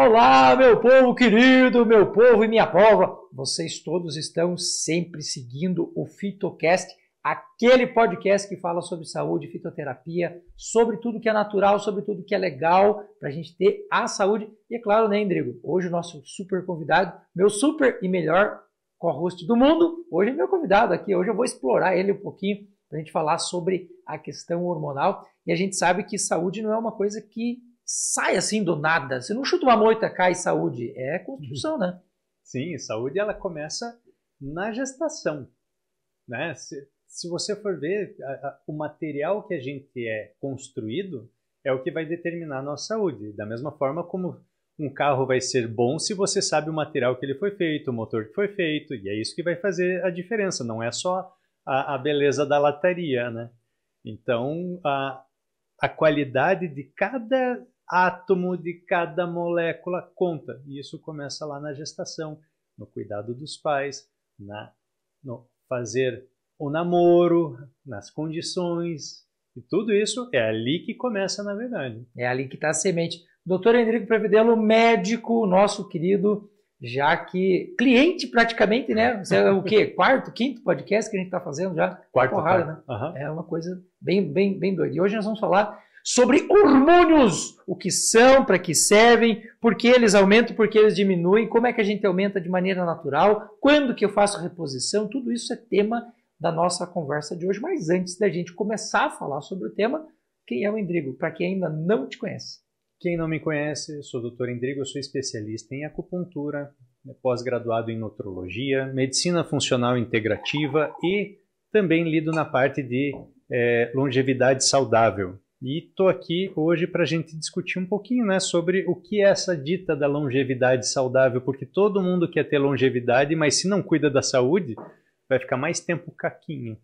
Olá, meu povo querido, meu povo e minha prova. Vocês todos estão sempre seguindo o Fitocast, aquele podcast que fala sobre saúde, fitoterapia, sobre tudo que é natural, sobre tudo que é legal para a gente ter a saúde. E é claro, né, Rodrigo? Hoje o nosso super convidado, meu super e melhor co-host do mundo, hoje é meu convidado aqui. Hoje eu vou explorar ele um pouquinho para a gente falar sobre a questão hormonal. E a gente sabe que saúde não é uma coisa que sai assim do nada. Você não chuta uma moita, cai saúde. É construção, né? Sim, saúde ela começa na gestação. Né? Se, se você for ver, a, a, o material que a gente é construído é o que vai determinar a nossa saúde. Da mesma forma como um carro vai ser bom se você sabe o material que ele foi feito, o motor que foi feito, e é isso que vai fazer a diferença, não é só a, a beleza da lataria, né? Então, a, a qualidade de cada átomo de cada molécula conta. E isso começa lá na gestação, no cuidado dos pais, na, no fazer o namoro, nas condições. E tudo isso é ali que começa, na verdade. É ali que está a semente. Doutor Henrique Previdelo, médico, nosso querido, já que cliente praticamente, né? É o quê? Quarto, quinto podcast que a gente está fazendo já? Quarto. Porrada, quarto. Né? Uhum. É uma coisa bem, bem, bem doida. E hoje nós vamos falar sobre hormônios, o que são, para que servem, por que eles aumentam, por que eles diminuem, como é que a gente aumenta de maneira natural, quando que eu faço reposição, tudo isso é tema da nossa conversa de hoje. Mas antes da gente começar a falar sobre o tema, quem é o Endrigo? Para quem ainda não te conhece. Quem não me conhece, sou o Dr. Endrigo, sou especialista em acupuntura, pós-graduado em nutrologia, medicina funcional integrativa e também lido na parte de é, longevidade saudável. E estou aqui hoje para a gente discutir um pouquinho né, sobre o que é essa dita da longevidade saudável, porque todo mundo quer ter longevidade, mas se não cuida da saúde, vai ficar mais tempo caquinho.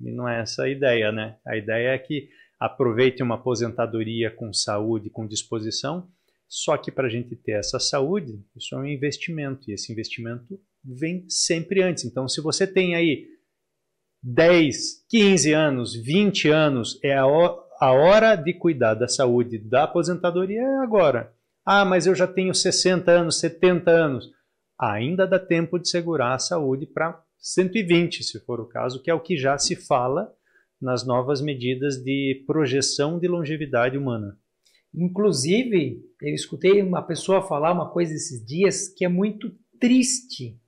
E não é essa a ideia, né? A ideia é que aproveite uma aposentadoria com saúde, com disposição, só que para a gente ter essa saúde, isso é um investimento, e esse investimento vem sempre antes. Então, se você tem aí 10, 15 anos, 20 anos, é a hora a hora de cuidar da saúde da aposentadoria é agora. Ah, mas eu já tenho 60 anos, 70 anos. Ainda dá tempo de segurar a saúde para 120, se for o caso, que é o que já se fala nas novas medidas de projeção de longevidade humana. Inclusive, eu escutei uma pessoa falar uma coisa esses dias que é muito triste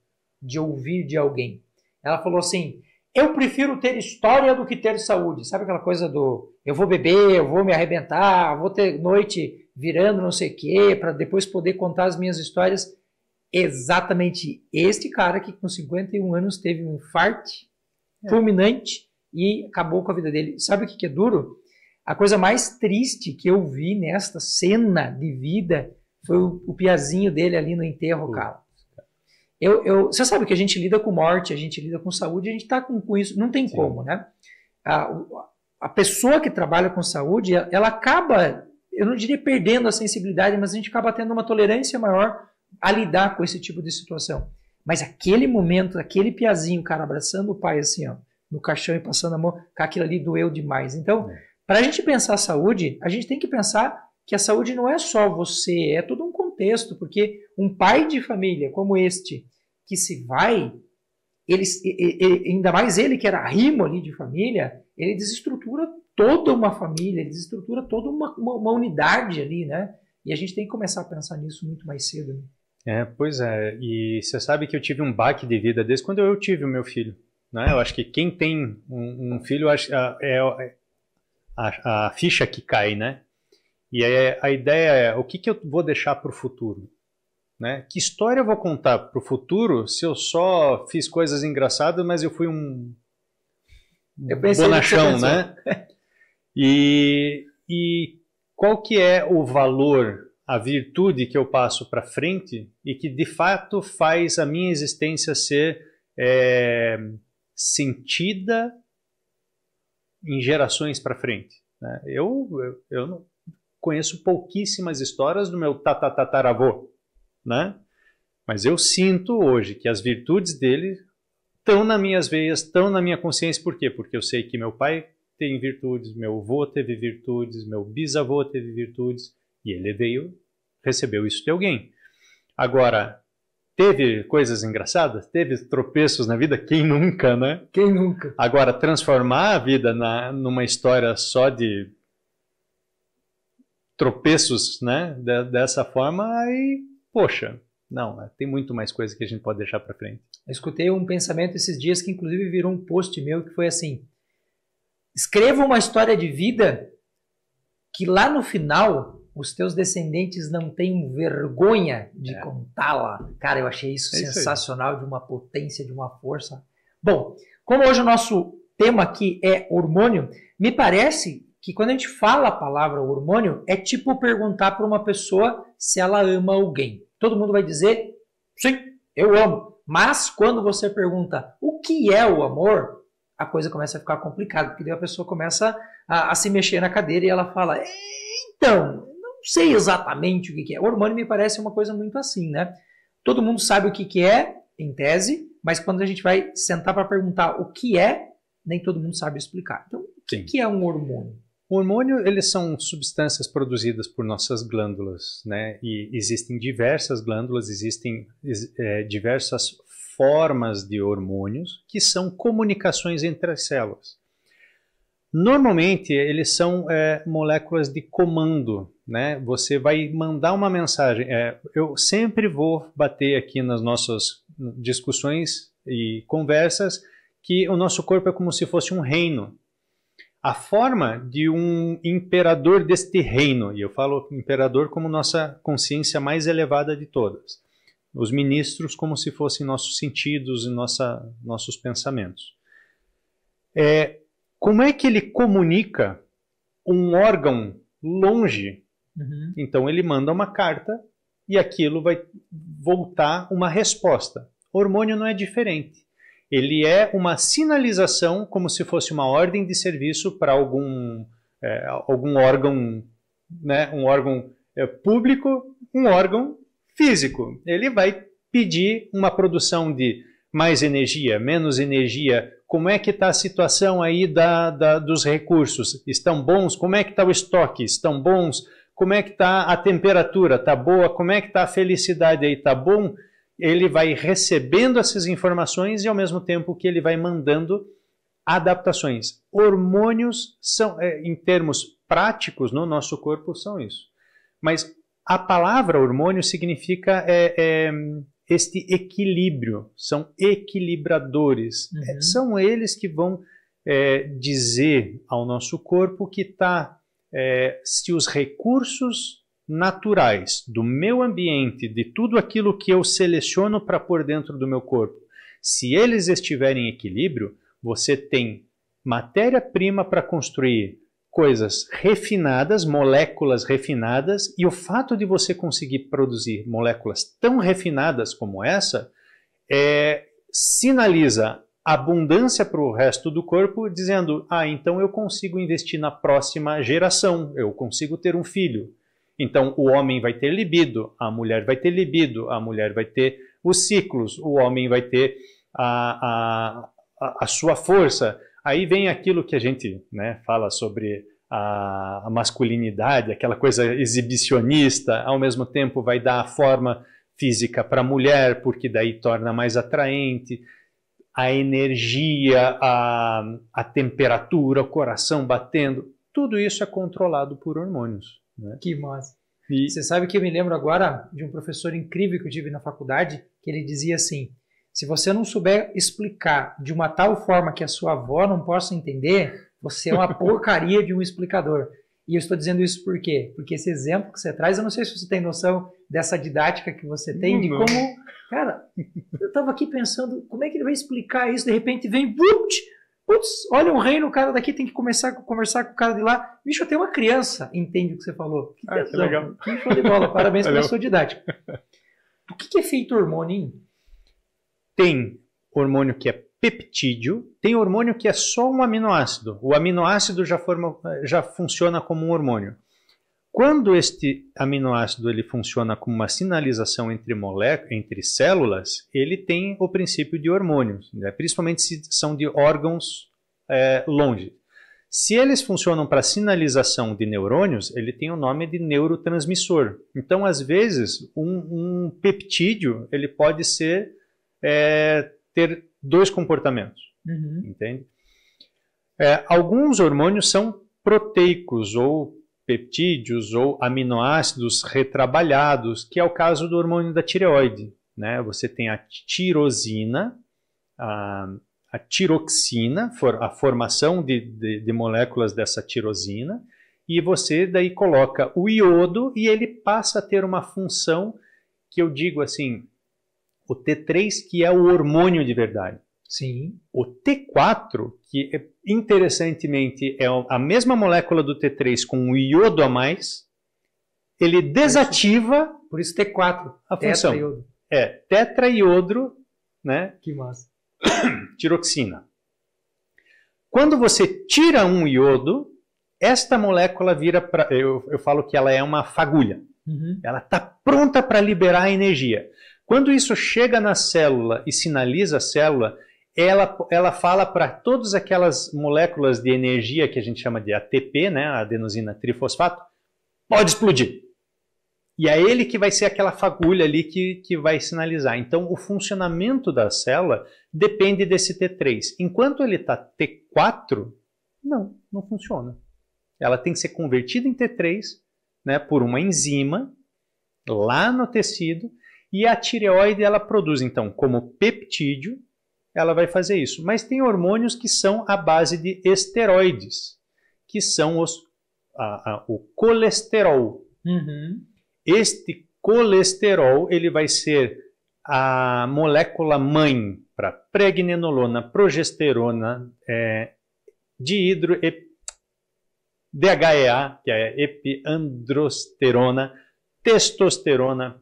de ouvir de alguém. Ela falou assim: eu prefiro ter história do que ter saúde. Sabe aquela coisa do eu vou beber, eu vou me arrebentar, vou ter noite virando não sei o quê, para depois poder contar as minhas histórias. Exatamente este cara que com 51 anos teve um infarto é. fulminante e acabou com a vida dele. Sabe o que, que é duro? A coisa mais triste que eu vi nesta cena de vida foi o, o piazinho dele ali no enterro, cara. Eu, eu, você sabe que a gente lida com morte, a gente lida com saúde, a gente está com, com, isso, não tem Sim. como, né? A, a pessoa que trabalha com saúde, ela acaba, eu não diria perdendo a sensibilidade, mas a gente acaba tendo uma tolerância maior a lidar com esse tipo de situação. Mas aquele momento, aquele piazinho, cara, abraçando o pai assim, ó, no caixão e passando a mão, aquilo ali doeu demais. Então, é. para a gente pensar a saúde, a gente tem que pensar que a saúde não é só você, é todo um contexto, porque um pai de família como este, que se vai, ele, ele, ainda mais ele que era rimo ali de família, ele desestrutura toda uma família, ele desestrutura toda uma, uma, uma unidade ali, né? E a gente tem que começar a pensar nisso muito mais cedo. Né? É, pois é. E você sabe que eu tive um baque de vida desde quando eu tive o meu filho. Né? Eu acho que quem tem um, um filho acho, é, é a, a, ficha que cai, né? E a, a ideia é o que, que eu vou deixar para o futuro. Né? Que história eu vou contar para o futuro se eu só fiz coisas engraçadas, mas eu fui um eu bonachão, né? e, e qual que é o valor, a virtude que eu passo para frente e que de fato faz a minha existência ser é, sentida em gerações para frente? Né? Eu, eu, eu conheço pouquíssimas histórias do meu tatataravô né? Mas eu sinto hoje que as virtudes dele estão nas minhas veias, estão na minha consciência. Por quê? Porque eu sei que meu pai tem virtudes, meu avô teve virtudes, meu bisavô teve virtudes, e ele veio, recebeu isso de alguém. Agora, teve coisas engraçadas? Teve tropeços na vida? Quem nunca, né? Quem nunca? Agora, transformar a vida na, numa história só de tropeços, né? De, dessa forma, aí poxa, não, né? tem muito mais coisa que a gente pode deixar para frente. Eu escutei um pensamento esses dias que inclusive virou um post meu que foi assim: escreva uma história de vida que lá no final os teus descendentes não tenham vergonha de é. contá-la. Cara, eu achei isso é sensacional, isso de uma potência, de uma força. Bom, como hoje o nosso tema aqui é hormônio, me parece que quando a gente fala a palavra hormônio, é tipo perguntar para uma pessoa se ela ama alguém todo mundo vai dizer: sim, eu amo. Mas quando você pergunta o que é o amor, a coisa começa a ficar complicada, porque daí a pessoa começa a, a se mexer na cadeira e ela fala: é, então, não sei exatamente o que é. O hormônio me parece uma coisa muito assim, né? Todo mundo sabe o que, é, em tese, mas quando a gente vai sentar para perguntar o que é, nem todo mundo sabe explicar. Então, o que, que é um hormônio? Hormônio, eles são substâncias produzidas por nossas glândulas, né? E existem diversas glândulas, existem é, diversas formas de hormônios que são comunicações entre as células. Normalmente, eles são é, moléculas de comando, né? Você vai mandar uma mensagem. É, eu sempre vou bater aqui nas nossas discussões e conversas que o nosso corpo é como se fosse um reino a forma de um imperador deste reino, e eu falo imperador como nossa consciência mais elevada de todas, os ministros como se fossem nossos sentidos e nossa, nossos pensamentos. É, como é que ele comunica um órgão longe? Uhum. Então ele manda uma carta e aquilo vai voltar uma resposta. O hormônio não é diferente ele é uma sinalização como se fosse uma ordem de serviço para algum, é, algum órgão, né, um órgão é, público, um órgão físico. Ele vai pedir uma produção de mais energia, menos energia, como é que está a situação aí da, da, dos recursos? Estão bons? Como é que está o estoque? Estão bons? Como é que está a temperatura? Está boa? Como é que está a felicidade aí? Está bom? ele vai recebendo essas informações e ao mesmo tempo que ele vai mandando adaptações. Hormônios são, é, em termos práticos no nosso corpo, são isso. Mas a palavra hormônio significa é, é, este equilíbrio, são equilibradores. É, uhum. São eles que vão é, dizer ao nosso corpo que está é, se os recursos naturais do meu ambiente, de tudo aquilo que eu seleciono para pôr dentro do meu corpo, se eles estiverem em equilíbrio, você tem matéria-prima para construir coisas refinadas, moléculas refinadas, e o fato de você conseguir produzir moléculas tão refinadas como essa é, sinaliza abundância para o resto do corpo, dizendo: ah, então eu consigo investir na próxima geração, eu consigo ter um filho. Então, o homem vai ter libido, a mulher vai ter libido, a mulher vai ter os ciclos, o homem vai ter a, a, a sua força. Aí vem aquilo que a gente né, fala sobre a, masculinidade, aquela coisa exibicionista, ao mesmo tempo vai dar a forma física para a mulher, porque daí torna mais atraente a energia, a, a temperatura, o coração batendo, tudo isso é controlado por hormônios. Né? Que massa. E... Você sabe que eu me lembro agora de um professor incrível que eu tive na faculdade, que ele dizia assim: se você não souber explicar de uma tal forma que a sua avó não possa entender, você é uma porcaria de um explicador. E eu estou dizendo isso por quê? Porque esse exemplo que você traz, eu não sei se você tem noção dessa didática que você tem, não, de uhum. como. Cara, eu estava aqui pensando, como é que ele vai explicar isso? De repente vem. Putz, Putz, olha um reino, o cara daqui tem que começar a conversar com o cara de lá. Bicho, tem uma criança, entende o que você falou. Que, ah, que legal. Que show de bola, parabéns pela sua didática. O que, é feito hormônio em? Tem hormônio que é peptídeo, tem hormônio que é só um aminoácido. O aminoácido já, forma, já funciona como um hormônio. Quando este aminoácido ele funciona como uma sinalização entre, moléculas, entre células, ele tem o princípio de hormônios, né? principalmente se são de órgãos é, longe. Se eles funcionam para sinalização de neurônios, ele tem o nome de neurotransmissor. Então, às vezes, um, um peptídeo ele pode ser é, ter dois comportamentos, uhum. entende? É, alguns hormônios são proteicos ou peptídeos ou aminoácidos retrabalhados, que é o caso do hormônio da tireoide. Né? Você tem a tirosina, a, a tiroxina, for, a formação de, de, de moléculas dessa tirosina, e você daí coloca o iodo e ele passa a ter uma função que eu digo assim, o T3 que é o hormônio de verdade. Sim. O T4, que é, interessantemente é a mesma molécula do T3 com um iodo a mais, ele desativa. Por isso, por isso T4, a função. Tetraiodo. É, tetraiodro, né? Que massa. Tiroxina. Quando você tira um iodo, esta molécula vira para eu, eu, falo que ela é uma fagulha. Uhum. Ela está pronta para liberar energia. Quando isso chega na célula e sinaliza a célula, ela, ela fala para todas aquelas moléculas de energia que a gente chama de ATP, né, adenosina trifosfato, pode explodir. E é ele que vai ser aquela fagulha ali que, que vai sinalizar. Então, o funcionamento da célula depende desse T3. Enquanto ele está T4, não, não funciona. Ela tem que ser convertida em T3 né, por uma enzima lá no tecido e a tireoide ela produz, então, como peptídeo, ela vai fazer isso. Mas tem hormônios que são a base de esteroides, que são os, a, a, o colesterol. Uhum. Este colesterol ele vai ser a molécula mãe para pregnenolona, progesterona, é, dihidro, DHEA, que é epiandrosterona, testosterona,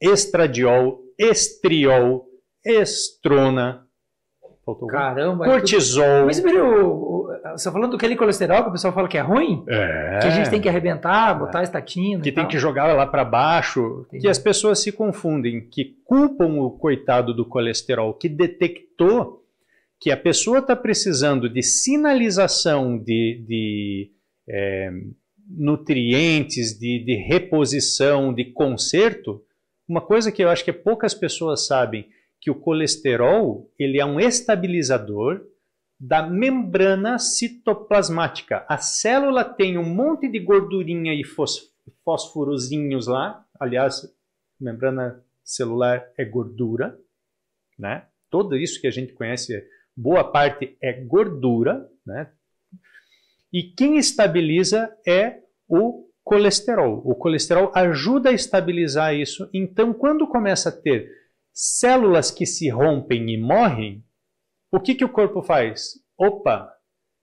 estradiol, estriol estrona. Faltou Caramba! É Cortisol. É tudo... Mas, você tá falando do que colesterol que o pessoal fala que é ruim? É. Que a gente tem que arrebentar, botar é. estatina. Que tem tal. que jogar lá para baixo. Entendi. Que as pessoas se confundem, que culpam o coitado do colesterol, que detectou que a pessoa está precisando de sinalização de, de é, nutrientes, de, de reposição, de conserto, uma coisa que eu acho que poucas pessoas sabem que o colesterol ele é um estabilizador da membrana citoplasmática. A célula tem um monte de gordurinha e fósforozinhos lá. Aliás, membrana celular é gordura, né? Tudo isso que a gente conhece, boa parte é gordura, né? E quem estabiliza é o colesterol. O colesterol ajuda a estabilizar isso. Então, quando começa a ter células que se rompem e morrem, o que, que o corpo faz? Opa,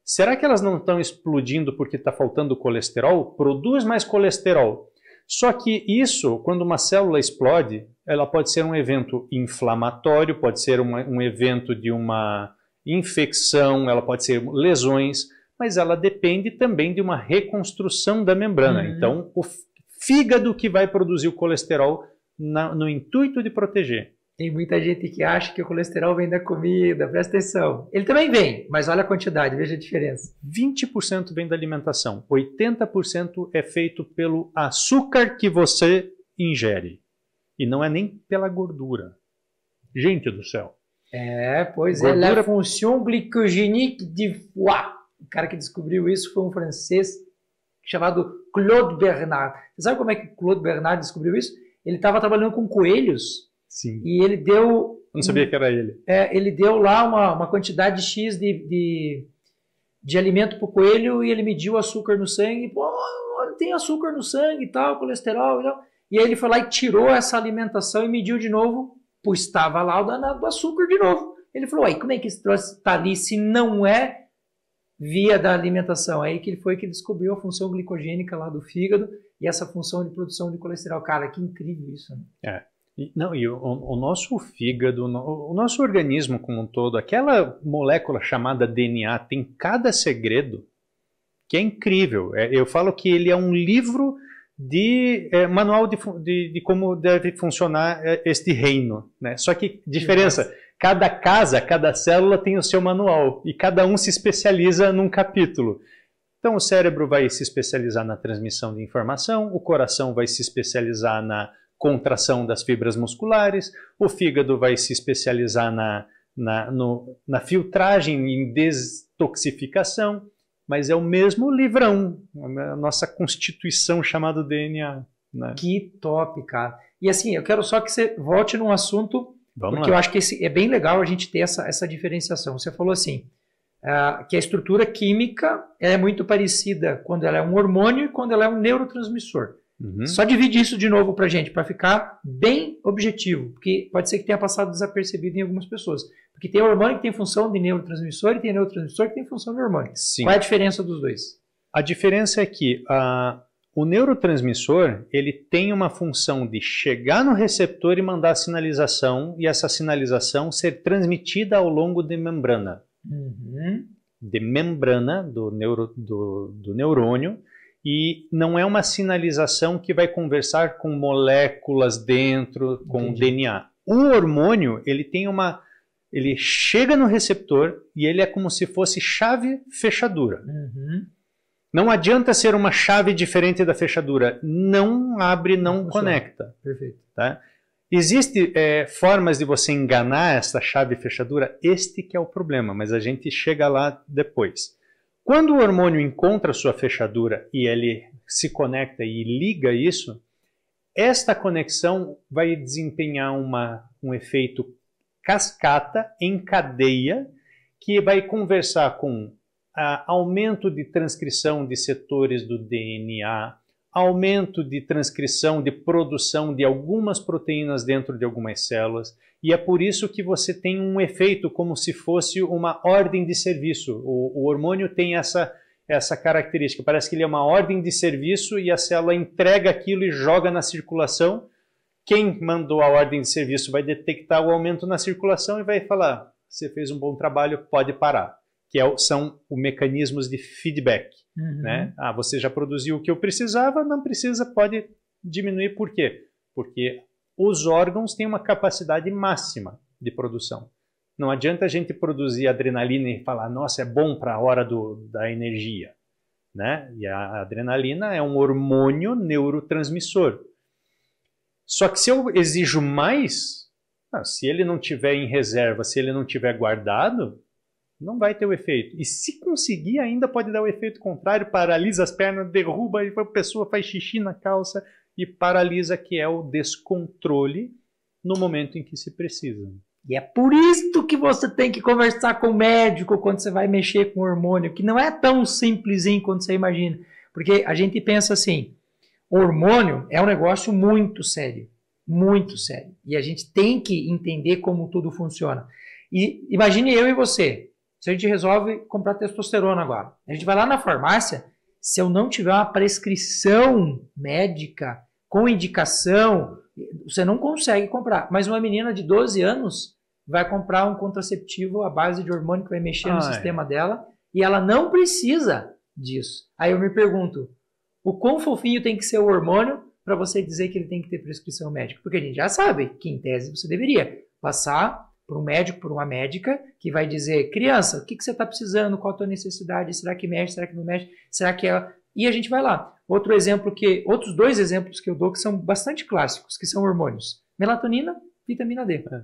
será que elas não estão explodindo porque está faltando colesterol? Produz mais colesterol. Só que isso, quando uma célula explode, ela pode ser um evento inflamatório, pode ser uma, um evento de uma infecção, ela pode ser lesões, mas ela depende também de uma reconstrução da membrana. Uhum. Então, o fígado que vai produzir o colesterol na, no intuito de proteger. Tem muita gente que acha que o colesterol vem da comida, presta atenção. Ele também vem, mas olha a quantidade, veja a diferença. 20% vem da alimentação, 80% é feito pelo açúcar que você ingere. E não é nem pela gordura. Gente do céu. É, pois é, gordura... é. La fonction glycogénique de foie. O cara que descobriu isso foi um francês chamado Claude Bernard. Você sabe como é que Claude Bernard descobriu isso? Ele estava trabalhando com coelhos Sim. E ele deu. Eu não sabia que era ele. É, ele deu lá uma, uma quantidade X de, de, de alimento para o coelho e ele mediu o açúcar no sangue. Pô, tem açúcar no sangue e tal, colesterol e tal. E aí ele foi lá e tirou essa alimentação e mediu de novo. Pô, estava lá o danado do açúcar de novo. Ele falou, aí como é que esse troço está ali se não é via da alimentação? Aí que ele foi que descobriu a função glicogênica lá do fígado e essa função de produção de colesterol. Cara, que incrível isso, né? É. Não, e o, o, nosso fígado, o nosso organismo como um todo, aquela molécula chamada DNA tem cada segredo que é incrível. É, eu falo que ele é um livro de é, manual de, de, de, como deve funcionar é, este reino. Né? Só que diferença, cada casa, cada célula tem o seu manual e cada um se especializa num capítulo. Então o cérebro vai se especializar na transmissão de informação, o coração vai se especializar na contração das fibras musculares, o fígado vai se especializar na, na, no, na filtragem, em destoxificação, mas é o mesmo livrão, a nossa constituição chamada DNA. Né? Que top, cara. E assim, eu quero só que você volte num assunto, Vamos porque lá. eu acho que esse, é bem legal a gente ter essa, essa diferenciação. Você falou assim, uh, que a estrutura química é muito parecida quando ela é um hormônio e quando ela é um neurotransmissor. Uhum. Só divide isso de novo para gente, para ficar bem objetivo, porque pode ser que tenha passado desapercebido em algumas pessoas. Porque tem hormônio que tem função de neurotransmissor e tem neurotransmissor que tem função de hormônio. Sim. Qual é a diferença dos dois? A diferença é que a, ah, o neurotransmissor ele tem uma função de chegar no receptor e mandar sinalização e essa sinalização ser transmitida ao longo da membrana. Uhum. De membrana do, neuro, do, do neurônio e não é uma sinalização que vai conversar com moléculas dentro, com Entendi. DNA. O hormônio, ele tem uma ele chega no receptor e ele é como se fosse chave fechadura. Uhum. Não adianta ser uma chave diferente da fechadura. Não abre, não, conecta. Perfeito. Tá? Existem é, formas de você enganar essa chave fechadura. Este que é o problema, mas a gente chega lá depois. Quando o hormônio encontra sua fechadura e ele se conecta e liga isso, esta conexão vai desempenhar uma, um efeito cascata em cadeia que vai conversar com ah, aumento de transcrição de setores do DNA, aumento de transcrição, de produção de algumas proteínas dentro de algumas células, e é por isso que você tem um efeito como se fosse uma ordem de serviço. O, o hormônio tem essa, essa característica, parece que ele é uma ordem de serviço e a célula entrega aquilo e joga na circulação. Quem mandou a ordem de serviço vai detectar o aumento na circulação e vai falar: ah, você fez um bom trabalho, pode parar. Que é, são os mecanismos de feedback. Né? Uhum. Né? Ah, você já produziu o que eu precisava, não precisa, pode diminuir. Por quê? Porque os órgãos têm uma capacidade máxima de produção. Não adianta a gente produzir adrenalina e falar, nossa, é bom para a hora do, da energia. Né? E a adrenalina é um hormônio neurotransmissor. Só que se eu exijo mais, não, ah, se ele não tiver em reserva, se ele não tiver guardado, não vai ter o efeito. E se conseguir, ainda pode dar o efeito contrário, paralisa as pernas, derruba e a pessoa faz xixi na calça e paralisa, que é o descontrole no momento em que se precisa. E é por isso que você tem que conversar com o médico quando você vai mexer com o hormônio, que não é tão simplesinho quanto você imagina. Porque a gente pensa assim, hormônio é um negócio muito sério, muito sério. E a gente tem que entender como tudo funciona. E imagine eu e você, se a gente resolve comprar testosterona agora, a gente vai lá na farmácia, se eu não tiver uma prescrição médica com indicação, você não consegue comprar. Mas uma menina de 12 anos vai comprar um contraceptivo à base de hormônio que vai mexer Ai. no sistema dela e ela não precisa disso. Aí eu me pergunto, o quão fofinho tem que ser o hormônio para você dizer que ele tem que ter prescrição médica? Porque a gente já sabe que, em tese, você deveria passar para um médico, por uma médica, que vai dizer, criança, o que, que você está precisando, qual a tua necessidade, será que mexe, será que não mexe, será que é? E a gente vai lá. Outro exemplo que, outros dois exemplos que eu dou que são bastante clássicos, que são hormônios. Melatonina, vitamina D. É.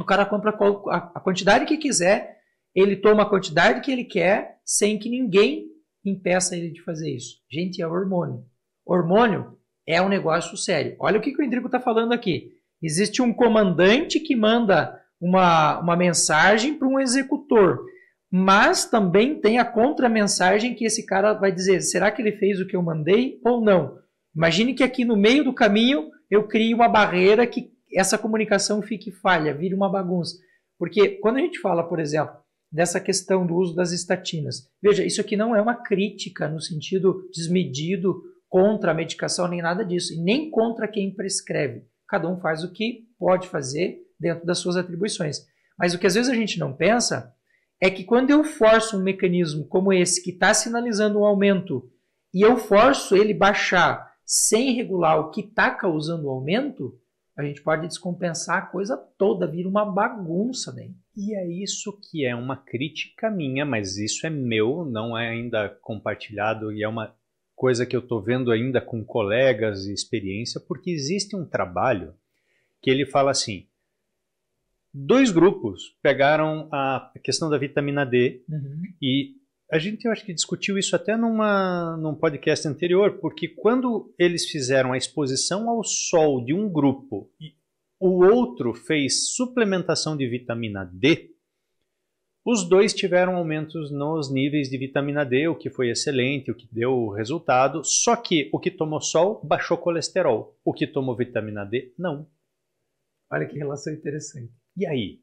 O cara compra a quantidade que quiser, ele toma a quantidade que ele quer, sem que ninguém impeça ele de fazer isso. Gente, é hormônio. Hormônio é um negócio sério. Olha o que, que o Endrigo está falando aqui. Existe um comandante que manda uma, uma mensagem para um executor. Mas também tem a contramensagem que esse cara vai dizer: será que ele fez o que eu mandei ou não? Imagine que aqui no meio do caminho eu crie uma barreira que essa comunicação fique falha, vire uma bagunça. Porque quando a gente fala, por exemplo, dessa questão do uso das estatinas, veja, isso aqui não é uma crítica no sentido desmedido contra a medicação nem nada disso, e nem contra quem prescreve. Cada um faz o que pode fazer dentro das suas atribuições. Mas o que às vezes a gente não pensa é que quando eu forço um mecanismo como esse, que está sinalizando um aumento, e eu forço ele baixar sem regular o que está causando o aumento, a gente pode descompensar a coisa toda, vira uma bagunça dentro. Né? E é isso que é uma crítica minha, mas isso é meu, não é ainda compartilhado e é uma coisa que eu estou vendo ainda com colegas e experiência, porque existe um trabalho que ele fala assim: dois grupos pegaram a questão da vitamina D uhum. e a gente eu acho que discutiu isso até numa, num podcast anterior, porque quando eles fizeram a exposição ao sol de um grupo e o outro fez suplementação de vitamina D, os dois tiveram aumentos nos níveis de vitamina D, o que foi excelente, o que deu o resultado. Só que o que tomou sol baixou colesterol, o que tomou vitamina D não. Olha que relação interessante. E aí?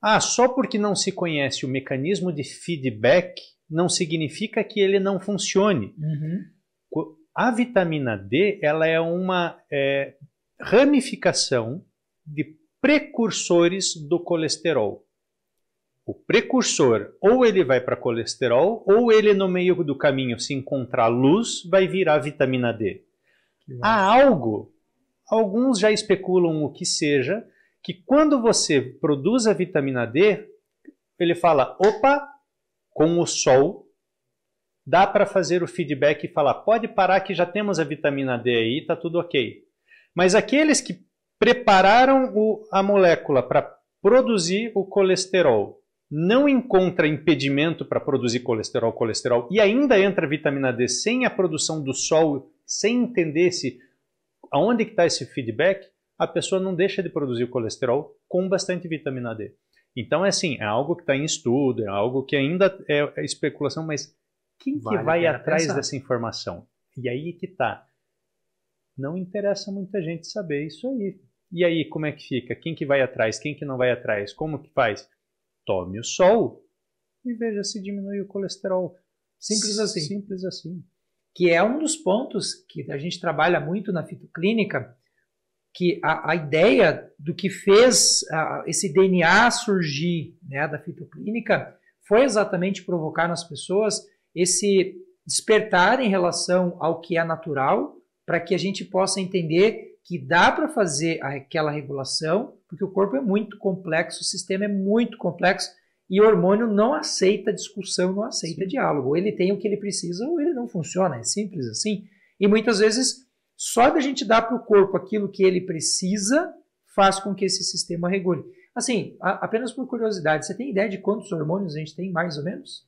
Ah, só porque não se conhece o mecanismo de feedback não significa que ele não funcione. Uhum. A vitamina D ela é uma é, ramificação de precursores do colesterol. O precursor, ou ele vai para colesterol, ou ele no meio do caminho, se encontrar luz, vai virar vitamina D. Há algo, alguns já especulam o que seja, que quando você produz a vitamina D, ele fala: opa, com o sol dá para fazer o feedback e falar: pode parar que já temos a vitamina D aí, tá tudo ok. Mas aqueles que prepararam o, a molécula para produzir o colesterol não encontra impedimento para produzir colesterol, colesterol e ainda entra vitamina D sem a produção do sol, sem entender se aonde que está esse feedback, a pessoa não deixa de produzir o colesterol com bastante vitamina D. Então, é assim, é algo que está em estudo, é algo que ainda é, é especulação, mas quem vale que vai atrás pensar. dessa informação? E aí que tá. Não interessa muita gente saber isso aí. E aí, como é que fica? Quem que vai atrás? Quem que não vai atrás? Como que faz? Tome o sol e veja se diminui o colesterol. Simples assim. Simples assim. Que é um dos pontos que a gente trabalha muito na fitoclínica, que a, a ideia do que fez a, esse DNA surgir né, da fitoclínica foi exatamente provocar nas pessoas esse despertar em relação ao que é natural, para que a gente possa entender que dá para fazer aquela regulação, porque o corpo é muito complexo, o sistema é muito complexo e o hormônio não aceita discussão, não aceita Sim. diálogo. Ou ele tem o que ele precisa ou ele não funciona, é simples assim. E muitas vezes só da gente dar para o corpo aquilo que ele precisa faz com que esse sistema regule. Assim, a, apenas por curiosidade, você tem ideia de quantos hormônios a gente tem, mais ou menos?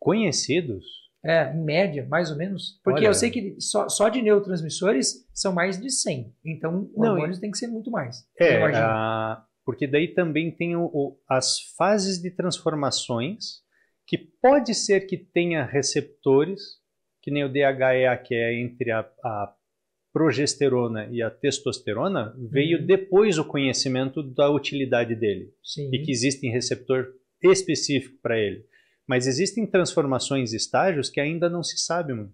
Conhecidos? É, em média, mais ou menos. Porque Olha. eu sei que só, só, de neurotransmissores são mais de 100. Então, Não, hormônios tem que ser muito mais. É, a... porque daí também tem o, o, as fases de transformações, que pode ser que tenha receptores, que nem o DHEA, que é entre a, a progesterona e a testosterona, veio uhum. depois o conhecimento da utilidade dele. Sim. E que existem receptor específico para ele. Mas existem transformações e estágios que ainda não se sabe muito.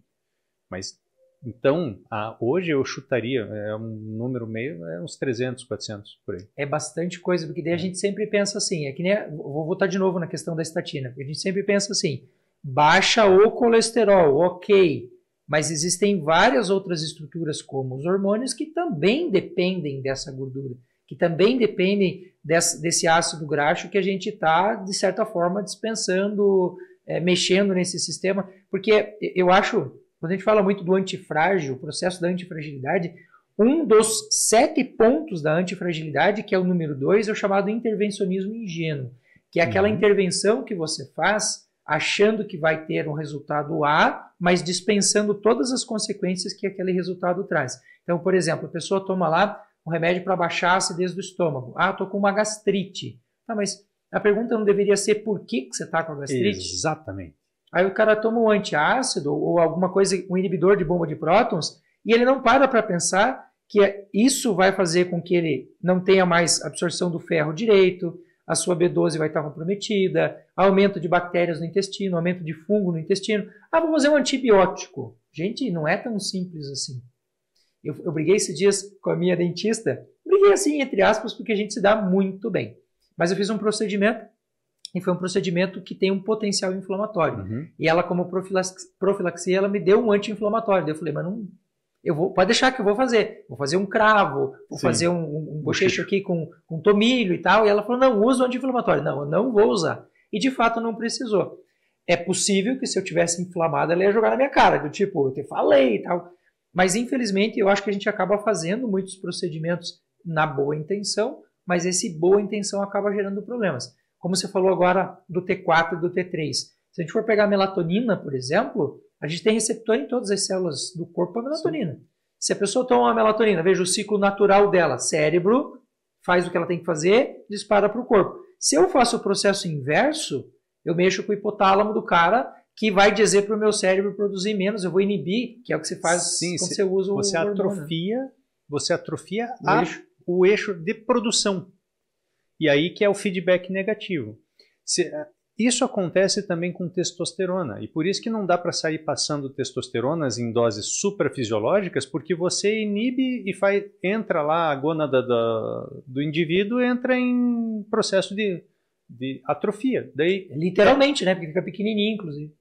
Mas então, a, hoje eu chutaria, é um número meio, é uns 300, 400 por aí. É bastante coisa, porque daí a é. gente sempre pensa assim, é que nem, vou voltar de novo na questão da estatina, a gente sempre pensa assim, baixa o colesterol, ok, mas existem várias outras estruturas, como os hormônios, que também dependem dessa gordura, que também dependem desse, desse ácido graxo que a gente está, de certa forma, dispensando, é, mexendo nesse sistema. Porque eu acho, quando a gente fala muito do antifrágil, o processo da antifragilidade, um dos sete pontos da antifragilidade, que é o número dois, é o chamado intervencionismo ingênuo, que é aquela uhum. intervenção que você faz achando que vai ter um resultado A, mas dispensando todas as consequências que aquele resultado traz. Então, por exemplo, a pessoa toma lá um remédio para baixar a acidez do estômago. Ah, estou com uma gastrite. Tá, mas a pergunta não deveria ser por que, que você está com a gastrite? Exatamente. Aí o cara toma um antiácido ou alguma coisa, um inibidor de bomba de prótons, e ele não para para pensar que isso vai fazer com que ele não tenha mais absorção do ferro direito, a sua B12 vai estar comprometida, aumento de bactérias no intestino, aumento de fungo no intestino. Ah, vou fazer um antibiótico. Gente, não é tão simples assim. Eu, eu briguei esses dias com a minha dentista, briguei assim, entre aspas, porque a gente se dá muito bem. Mas eu fiz um procedimento e foi um procedimento que tem um potencial inflamatório. Uhum. E ela, como profilaxia, profilaxia, ela me deu um anti-inflamatório. Eu falei, mas não, eu vou, pode deixar que eu vou fazer. Vou fazer um cravo, vou Sim. fazer um, um bochecho aqui com, tomilho e tal. E ela falou, não, usa o anti-inflamatório. Não, eu não vou usar. E de fato não precisou. É possível que se eu tivesse inflamada, ela ia jogar na minha cara, do tipo, eu te falei e tal. Mas infelizmente eu acho que a gente acaba fazendo muitos procedimentos na boa intenção, mas esse boa intenção acaba gerando problemas. Como você falou agora do T4 e do T3. Se a gente for pegar melatonina, por exemplo, a gente tem receptor em todas as células do corpo para melatonina. Sim. Se a pessoa toma a melatonina, veja o ciclo natural dela, cérebro faz o que ela tem que fazer, dispara para o corpo. Se eu faço o processo inverso, eu mexo com o hipotálamo do cara, que vai dizer para o meu cérebro produzir menos, eu vou inibir, que é o que você faz Sim, quando você usa o você hormônio. Né? atrofia, você atrofia o, a, eixo. o eixo de produção. E aí que é o feedback negativo. Se, isso acontece também com testosterona, e por isso que não dá para sair passando testosteronas em doses suprafisiológicas, porque você inibe e faz, entra lá a gônada do, do indivíduo, entra em processo de, de atrofia. Daí, é Literalmente, é, né? Porque fica pequenininho, inclusive.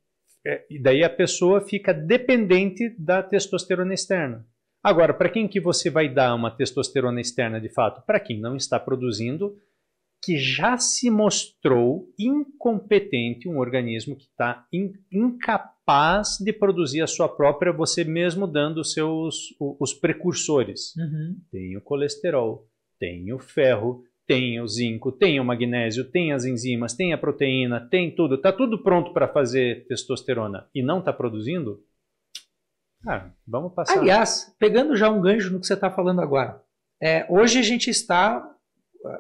É, e daí a pessoa fica dependente da testosterona externa. Agora, para quem que você vai dar uma testosterona externa de fato? Para quem não está produzindo que já se mostrou incompetente, um organismo que está in, incapaz de produzir a sua própria, você mesmo dando seus, os, os precursores. Uhum. Tem o colesterol, tem o ferro, tem o zinco, tem o magnésio, tem as enzimas, tem a proteína, tem tudo. Está tudo pronto para fazer testosterona e não está produzindo? Ah, vamos passar. Aliás, pegando já um gancho no que você está falando agora. É, hoje a gente está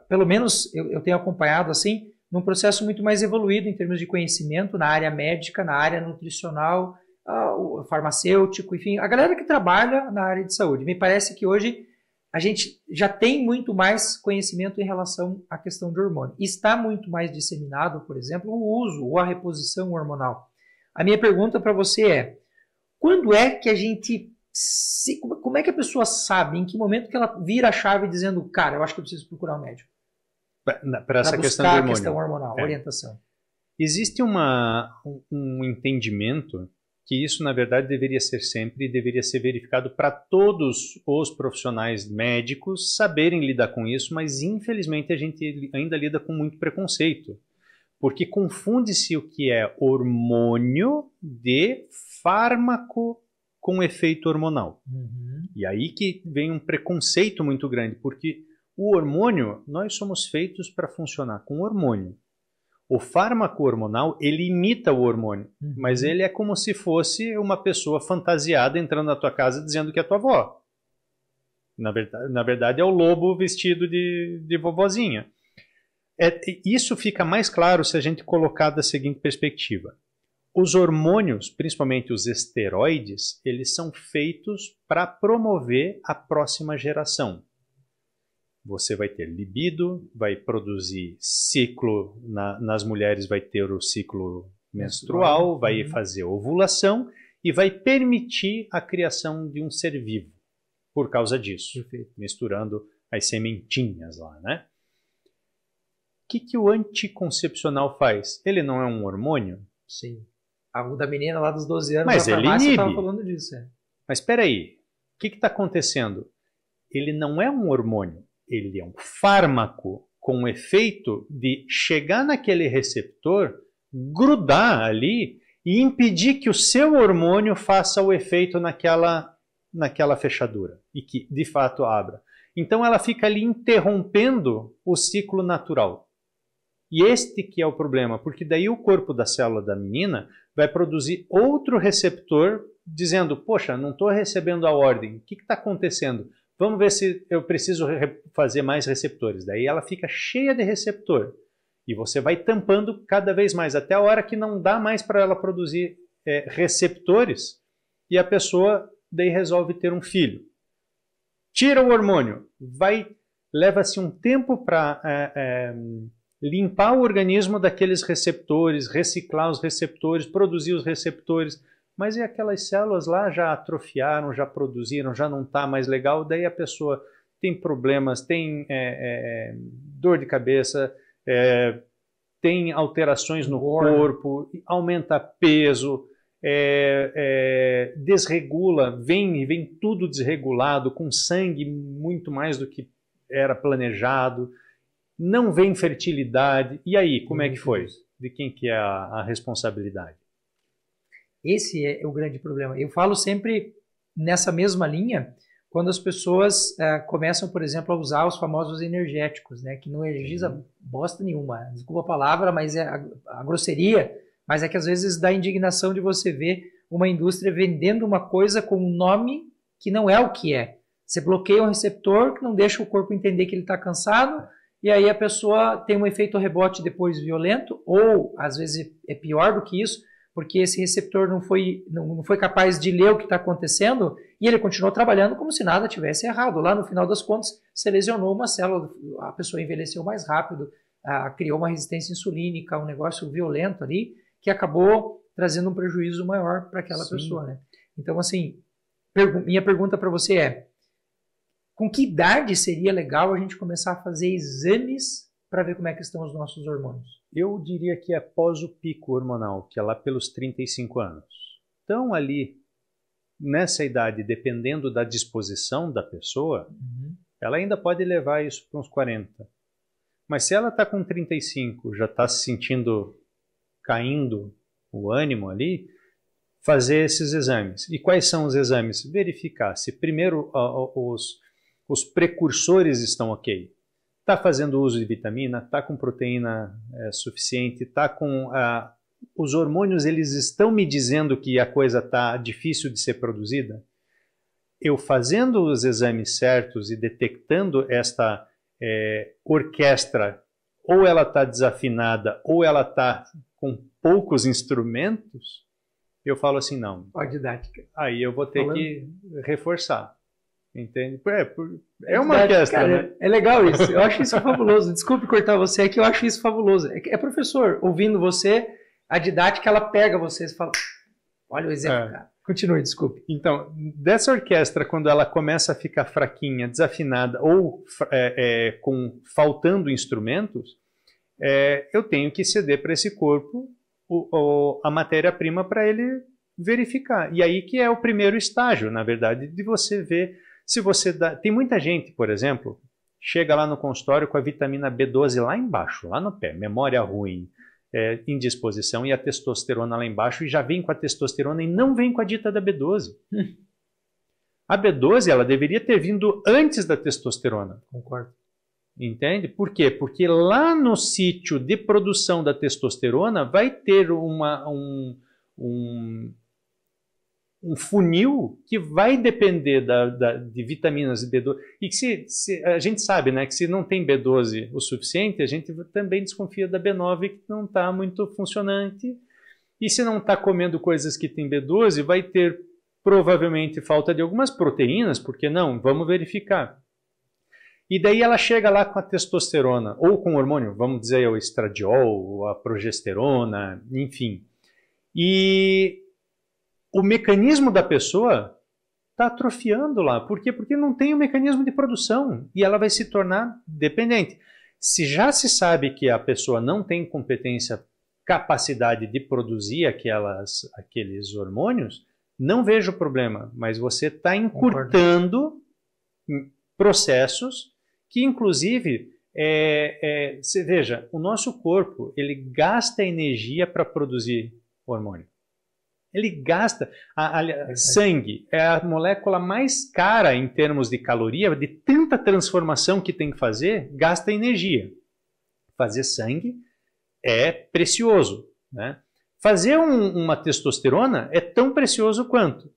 pelo menos eu, eu tenho acompanhado assim, num processo muito mais evoluído em termos de conhecimento na área médica, na área nutricional, uh, farmacêutico, enfim, a galera que trabalha na área de saúde. Me parece que hoje a gente já tem muito mais conhecimento em relação à questão de hormônio. Está muito mais disseminado, por exemplo, o uso ou a reposição hormonal. A minha pergunta para você é: quando é que a gente se, como é que a pessoa sabe em que momento que ela vira a chave dizendo, cara, eu acho que eu preciso procurar um médico? Para essa questão do hormônio. questão hormonal, é. orientação. Existe uma, um, um entendimento que isso, na verdade, deveria ser sempre e deveria ser verificado para todos os profissionais médicos saberem lidar com isso, mas infelizmente a gente ainda lida com muito preconceito, porque confunde-se o que é hormônio de fármaco com efeito hormonal. Uhum. E aí que vem um preconceito muito grande, porque o hormônio, nós somos feitos para funcionar com hormônio. O fármaco hormonal, ele imita o hormônio, uhum. mas ele é como se fosse uma pessoa fantasiada entrando na tua casa dizendo que é tua avó. Na verdade, na verdade é o lobo vestido de, de vovozinha. É, isso fica mais claro se a gente colocar da seguinte perspectiva. Os hormônios, principalmente os esteroides, eles são feitos para promover a próxima geração. Você vai ter libido, vai produzir ciclo, na, nas mulheres vai ter o ciclo menstrual, vai uhum. fazer ovulação e vai permitir a criação de um ser vivo por causa disso, Perfeito. misturando as sementinhas lá, né? O que, que o anticoncepcional faz? Ele não é um hormônio? Sim. O da menina lá dos 12 anos, mas ele farmácia, inibe. falando disso. É. Mas espera aí, o que está acontecendo? Ele não é um hormônio, ele é um fármaco com o efeito de chegar naquele receptor, grudar ali e impedir que o seu hormônio faça o efeito naquela, naquela fechadura e que de fato abra. Então ela fica ali interrompendo o ciclo natural. E este que é o problema, porque daí o corpo da célula da menina vai produzir outro receptor dizendo: Poxa, não estou recebendo a ordem, o que está acontecendo? Vamos ver se eu preciso fazer mais receptores. Daí ela fica cheia de receptor e você vai tampando cada vez mais até a hora que não dá mais para ela produzir é, receptores e a pessoa daí resolve ter um filho. Tira o hormônio, vai leva-se um tempo para é, é, limpar o organismo daqueles receptores, reciclar os receptores, produzir os receptores, mas e aquelas células lá já atrofiaram, já produziram, já não está mais legal, daí a pessoa tem problemas, tem é, é, é dor de cabeça, é, tem alterações no né? corpo, aumenta peso, é, é, desregula, vem vem tudo desregulado, com sangue muito mais do que era planejado não vem fertilidade. E aí, como é que foi? De quem que é a, a responsabilidade? Esse é o grande problema. Eu falo sempre nessa mesma linha quando as pessoas uh, começam, por exemplo, a usar os famosos energéticos, né, que não energiza bosta nenhuma. Desculpa a palavra, mas é a, a, grosseria, mas é que às vezes dá indignação de você ver uma indústria vendendo uma coisa com um nome que não é o que é. Você bloqueia um receptor que não deixa o corpo entender que ele está cansado, e aí a pessoa tem um efeito rebote depois violento, ou às vezes é pior do que isso, porque esse receptor não foi, não foi capaz de ler o que está acontecendo e ele continuou trabalhando como se nada tivesse errado. Lá no final das contas, se lesionou uma célula, a pessoa envelheceu mais rápido, criou uma resistência insulínica, um negócio violento ali, que acabou trazendo um prejuízo maior para aquela Sim. pessoa. Né? Então, assim, pergu minha pergunta para você é: com que idade seria legal a gente começar a fazer exames para ver como é que estão os nossos hormônios? Eu diria que após o pico hormonal, que é lá pelos 35 anos. Então, ali, nessa idade, dependendo da disposição da pessoa, uhum. ela ainda pode levar isso para uns 40. Mas se ela está com 35, já está se sentindo caindo o ânimo ali, fazer esses exames. E quais são os exames? Verificar se primeiro os os precursores estão ok. Está fazendo uso de vitamina, está com proteína é, suficiente, está com. Ah, os hormônios eles estão me dizendo que a coisa está difícil de ser produzida. Eu fazendo os exames certos e detectando esta é, orquestra, ou ela está desafinada, ou ela está com poucos instrumentos, eu falo assim, não. Ó didática. Aí eu vou ter Falando. que reforçar. Entende? É, por, é, é uma orquestra, cara, né? É legal isso. Eu acho isso fabuloso. Desculpe cortar você, é que eu acho isso fabuloso. É, é professor, ouvindo você, a didática ela pega você e fala: olha o exemplo, é. cara. Continue, desculpe. Então, dessa orquestra, quando ela começa a ficar fraquinha, desafinada ou é, é, com faltando instrumentos, é, eu tenho que ceder para esse corpo o, o, a matéria-prima para ele verificar. E aí que é o primeiro estágio, na verdade, de você ver se você dá... Tem muita gente, por exemplo, chega lá no consultório com a vitamina B12 lá embaixo, lá no pé, memória ruim, é, indisposição e a testosterona lá embaixo, e já vem com a testosterona e não vem com a dita da B12. Hum. A B12 ela deveria ter vindo antes da testosterona. Concordo. Entende? Por quê? Porque lá no sítio de produção da testosterona vai ter uma, um, um, um funil que vai depender da, da, de vitaminas e B12. E que se, se, a gente sabe né, que se não tem B12 o suficiente, a gente também desconfia da B9 que não está muito funcionante. E se não está comendo coisas que tem B12, vai ter provavelmente falta de algumas proteínas, porque não? Vamos verificar. E daí ela chega lá com a testosterona, ou com o hormônio, vamos dizer, o estradiol, a progesterona, enfim. E o mecanismo da pessoa está atrofiando lá. Por quê? Porque não tem o um mecanismo de produção e ela vai se tornar dependente. Se já se sabe que a pessoa não tem competência, capacidade de produzir aquelas, aqueles hormônios, não vejo problema, mas você está encurtando Concordo. processos que, inclusive, é, é, você veja, o nosso corpo ele gasta energia para produzir hormônio. Ele gasta a, a, sangue, é a molécula mais cara em termos de caloria, de tanta transformação que tem que fazer, gasta energia. Fazer sangue é precioso. Né? Fazer um, uma testosterona é tão precioso quanto.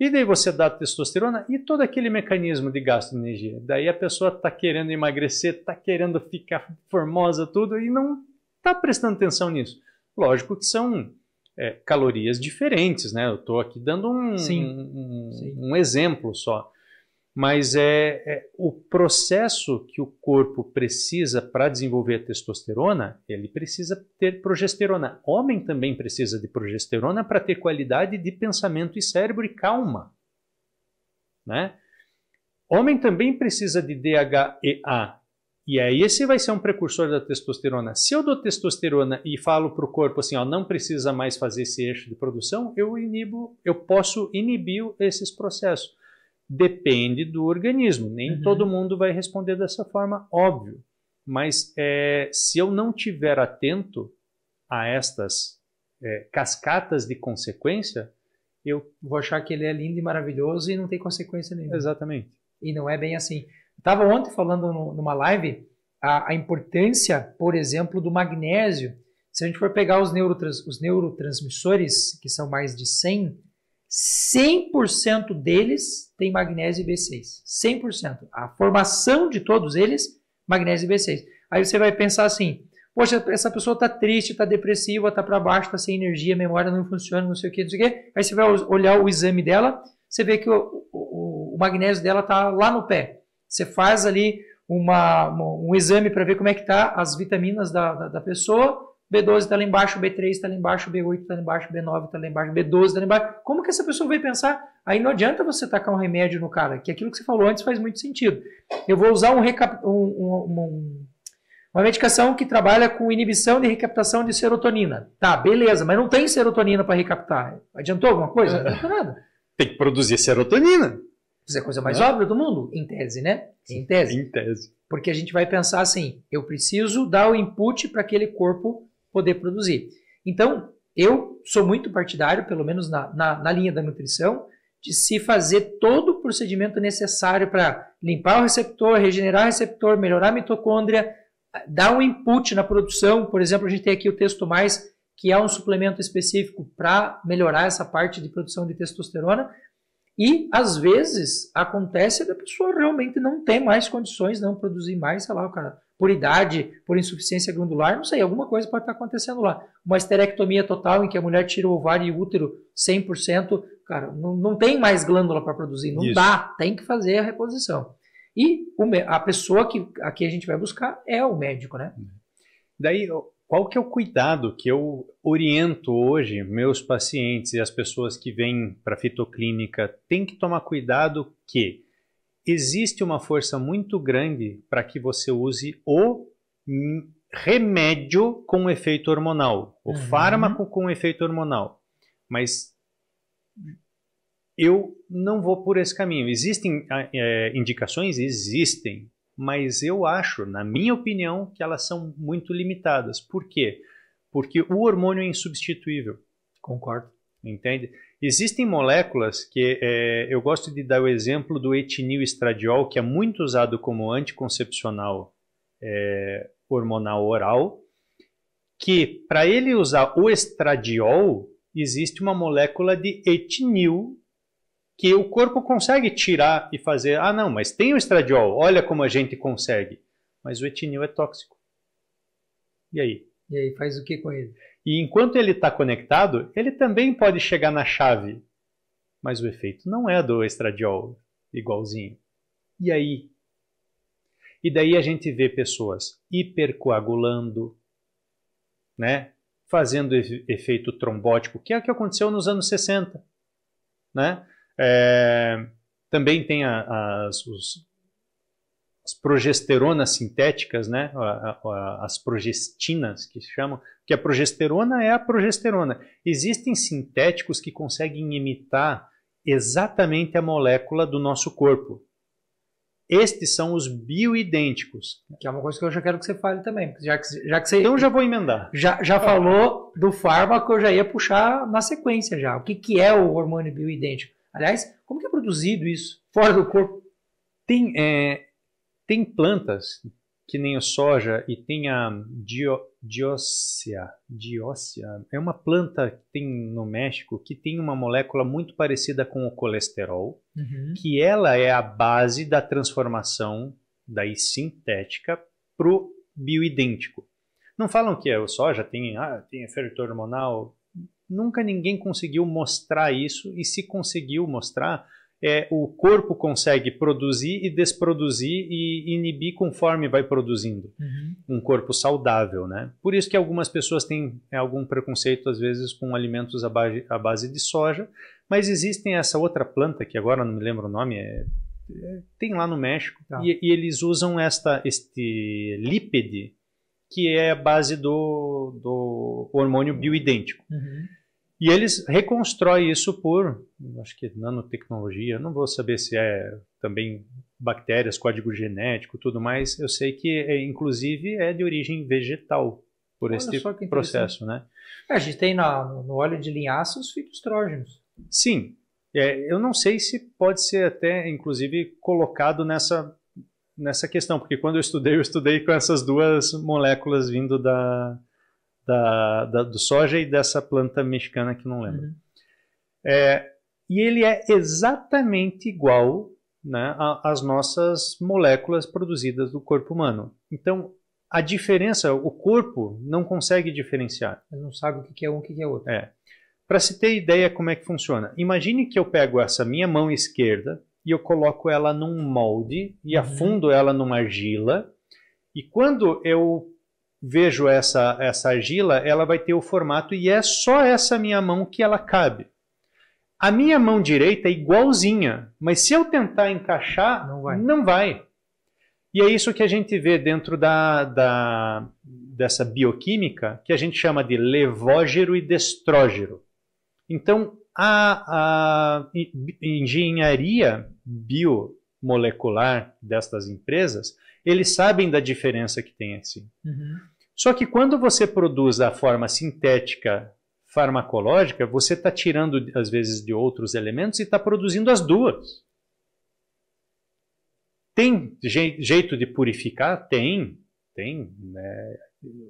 E daí você dá testosterona e todo aquele mecanismo de gasto de energia. Daí a pessoa está querendo emagrecer, está querendo ficar formosa, tudo, e não está prestando atenção nisso. Lógico que são é, calorias diferentes, né? Eu estou aqui dando um, Sim. Um, Sim. um, exemplo só. Mas é, é, o processo que o corpo precisa para desenvolver a testosterona, ele precisa ter progesterona. Homem também precisa de progesterona para ter qualidade de pensamento e cérebro e calma. Né? Homem também precisa de DHEA, e aí esse vai ser um precursor da testosterona. Se eu dou testosterona e falo para o corpo assim, ó, não precisa mais fazer esse eixo de produção, eu inibo, eu posso inibir esses processos. Depende do organismo. Nem uhum. todo mundo vai responder dessa forma, óbvio. Mas é, se eu não tiver atento a estas é, cascatas de consequência, eu vou achar que ele é lindo e maravilhoso e não tem consequência nenhuma. Exatamente. E não é bem assim. Estava ontem falando no, numa live a, a, importância, por exemplo, do magnésio. Se a gente for pegar os, neurotrans, os neurotransmissores, que são mais de 100, 100% deles tem magnésio B6. 100%. A formação de todos eles, magnésio B6. Aí você vai pensar assim, poxa, essa pessoa está triste, está depressiva, está para baixo, está sem energia, memória não funciona, não sei o que, não sei o que. Aí você vai olhar o exame dela, você vê que o, o, o magnésio dela está lá no pé. Você faz ali uma, um exame para ver como é que tá as vitaminas da, da, da pessoa. B12 está lá embaixo, B3 está lá embaixo, B8 está lá embaixo, B9 está lá embaixo, B12 está lá embaixo. Como que essa pessoa vai pensar? Aí não adianta você tacar um remédio no cara, que aquilo que você falou antes faz muito sentido. Eu vou usar um, recap... um, um, uma medicação que trabalha com inibição de recaptação de serotonina. Tá, beleza, mas não tem serotonina para recaptar. Adiantou alguma coisa? É. Não adiantou nada. Tem que produzir serotonina. Isso é a coisa mais né? óbvia do mundo, em tese, né? Em tese. Em tese. Porque a gente vai pensar assim: eu preciso dar o input para aquele corpo poder produzir. Então, eu sou muito partidário, pelo menos na, na, na linha da nutrição, de se fazer todo o procedimento necessário para limpar o receptor, regenerar o receptor, melhorar a mitocôndria, dar um input na produção. Por exemplo, a gente tem aqui o texto mais, que é um suplemento específico para melhorar essa parte de produção de testosterona, e às vezes acontece da pessoa realmente não ter mais condições, não produzir mais, sei lá, o cara, por idade, por insuficiência glandular, não sei, alguma coisa pode estar acontecendo lá. Uma esterectomia total em que a mulher tira o ovário e o útero 100%, cara, não, não tem mais glândula para produzir, não Isso. dá, tem que fazer a reposição. E a pessoa que aqui a gente vai buscar é o médico, né? Daí, qual que é o cuidado que eu oriento hoje meus pacientes e as pessoas que vêm para fitoclínica? Tem que tomar cuidado que existe uma força muito grande para que você use o remédio com efeito hormonal, o uhum. fármaco com efeito hormonal. Mas eu não vou por esse caminho. Existem ah, é, indicações? Existem mas eu acho, na minha opinião, que elas são muito limitadas. Por quê? Porque o hormônio é insubstituível. Concordo. Entende? Existem moléculas que é, eu gosto de dar o exemplo do etinil estradiol, que é muito usado como anticoncepcional é, hormonal oral, que para ele usar o estradiol, existe uma molécula de etinil que o corpo consegue tirar e fazer. Ah, não, mas tem o estradiol, olha como a gente consegue. Mas o etinil é tóxico. E aí? E aí, faz o que com ele? E enquanto ele está conectado, ele também pode chegar na chave. Mas o efeito não é do estradiol igualzinho. E aí? E daí a gente vê pessoas hipercoagulando, né? fazendo efeito trombótico, que é o que aconteceu nos anos 60. Né? É, também tem a, as, os, as progesteronas sintéticas, né? as progestinas que se chamam, que a progesterona é a progesterona. Existem sintéticos que conseguem imitar exatamente a molécula do nosso corpo. Estes são os bioidênticos. Que é uma coisa que eu já quero que você fale também. Já que, já que você, então já vou emendar. Já, já falou do fármaco, eu já ia puxar na sequência já. O que, que é o hormônio bioidêntico? Aliás, como que é produzido isso? Fora do corpo, tem, é, tem plantas que nem a soja e tem a dio, diócia É uma planta que tem no México que tem uma molécula muito parecida com o colesterol, uhum. que ela é a base da transformação daí sintética pro bioidêntico. Não falam que a é o soja tem, ah, tem efeito hormonal Nunca ninguém conseguiu mostrar isso e se conseguiu mostrar, é, o corpo consegue produzir e desproduzir e inibir conforme vai produzindo uhum. um corpo saudável, né? Por isso que algumas pessoas têm é, algum preconceito às vezes com alimentos à base, à base de soja, mas existem essa outra planta que agora não me lembro o nome, é, é, tem lá no México tá. e, e, eles usam esta este lípede que é a base do, do hormônio uhum. bioidêntico. Uhum. E eles reconstroem isso por, acho que nanotecnologia, não vou saber se é também bactérias, código genético, tudo mais. Eu sei que, é, inclusive, é de origem vegetal por Olha esse processo, né? É, a gente tem na, no óleo de linhaça os fitoestrógenos. Sim. É, eu não sei se pode ser até, inclusive, colocado nessa, nessa questão, porque quando eu estudei, eu estudei com essas duas moléculas vindo da, da, da, do soja e dessa planta mexicana que não lembro. Uhum. É, e ele é exatamente igual né, às nossas moléculas produzidas do corpo humano. Então, a diferença, o corpo não consegue diferenciar. Ele não sabe o que é um e o que é outro. É. Para se ter ideia como é que funciona, imagine que eu pego essa minha mão esquerda e eu coloco ela num molde e uhum. afundo ela numa argila. E quando eu vejo essa, essa argila, ela vai ter o formato e é só essa minha mão que ela cabe. A minha mão direita é igualzinha, mas se eu tentar encaixar, não vai. Não vai. E é isso que a gente vê dentro da, da, dessa bioquímica, que a gente chama de levógero e destrógero. Então, a, a engenharia biomolecular destas empresas eles sabem da diferença que tem assim. Uhum. Só que quando você produz a forma sintética farmacológica, você está tirando, às vezes, de outros elementos e está produzindo as duas. Tem je jeito de purificar? Tem, tem. Né?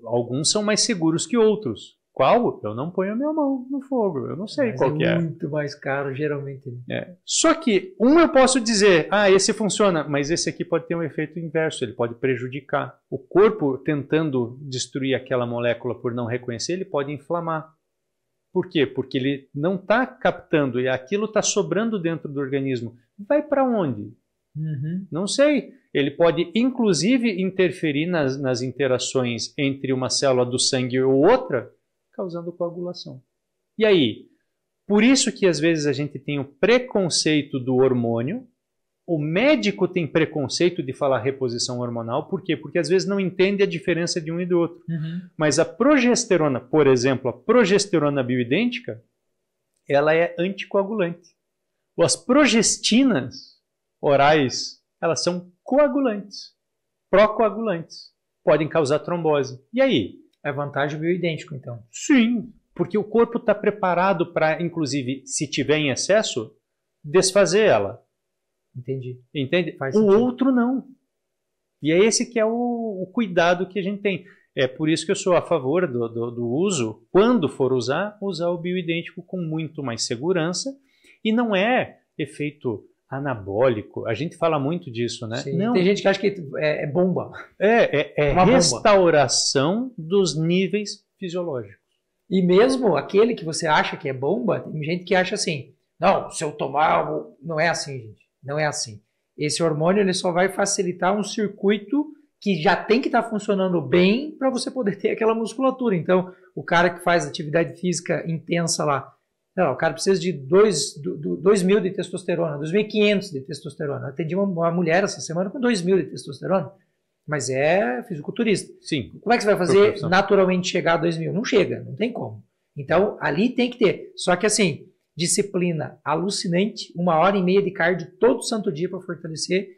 Alguns são mais seguros que outros. Qual? Eu não ponho a minha mão no fogo. Eu não sei Mas qual é. É muito mais caro, geralmente. Né? É. Só que um eu posso dizer, ah, esse funciona, mas esse aqui pode ter um efeito inverso, ele pode prejudicar. O corpo, tentando destruir aquela molécula por não reconhecer, ele pode inflamar. Por quê? Porque ele não está captando e aquilo está sobrando dentro do organismo. Vai para onde? Uhum. Não sei. Ele pode, inclusive, interferir nas, nas interações entre uma célula do sangue ou outra causando coagulação. E aí? Por isso que às vezes a gente tem o preconceito do hormônio, o médico tem preconceito de falar reposição hormonal, por quê? Porque às vezes não entende a diferença de um e do outro. Uhum. Mas a progesterona, por exemplo, a progesterona bioidêntica, ela é anticoagulante. As progestinas orais, elas são coagulantes, procoagulantes, podem causar trombose. E aí? É vantagem bioidêntico, então. Sim, porque o corpo está preparado para, inclusive, se tiver em excesso, desfazer ela. Entendi. Entende? Faz o sentido. outro não. E é esse que é o, o, cuidado que a gente tem. É por isso que eu sou a favor do, do, do, uso, quando for usar, usar o bioidêntico com muito mais segurança. E não é efeito anabólico. A gente fala muito disso, né? Não. Tem gente que acha que é, é bomba. É, é, é restauração bomba. dos níveis fisiológicos. E mesmo aquele que você acha que é bomba, tem gente que acha assim: não, se eu tomar. Não é assim, gente. Não é assim. Esse hormônio ele só vai facilitar um circuito que já tem que estar tá funcionando bem para você poder ter aquela musculatura. Então, o cara que faz atividade física intensa lá, não, o cara precisa de 2 do, dois mil de testosterona, 2.500 de testosterona. Eu atendi uma, uma, mulher essa semana com 2 mil de testosterona, mas é fisiculturista. Sim. Como é que você vai fazer naturalmente chegar a 2 mil? Não chega, não tem como. Então, ali tem que ter. Só que assim, disciplina alucinante, uma hora e meia de cardio todo santo dia para fortalecer.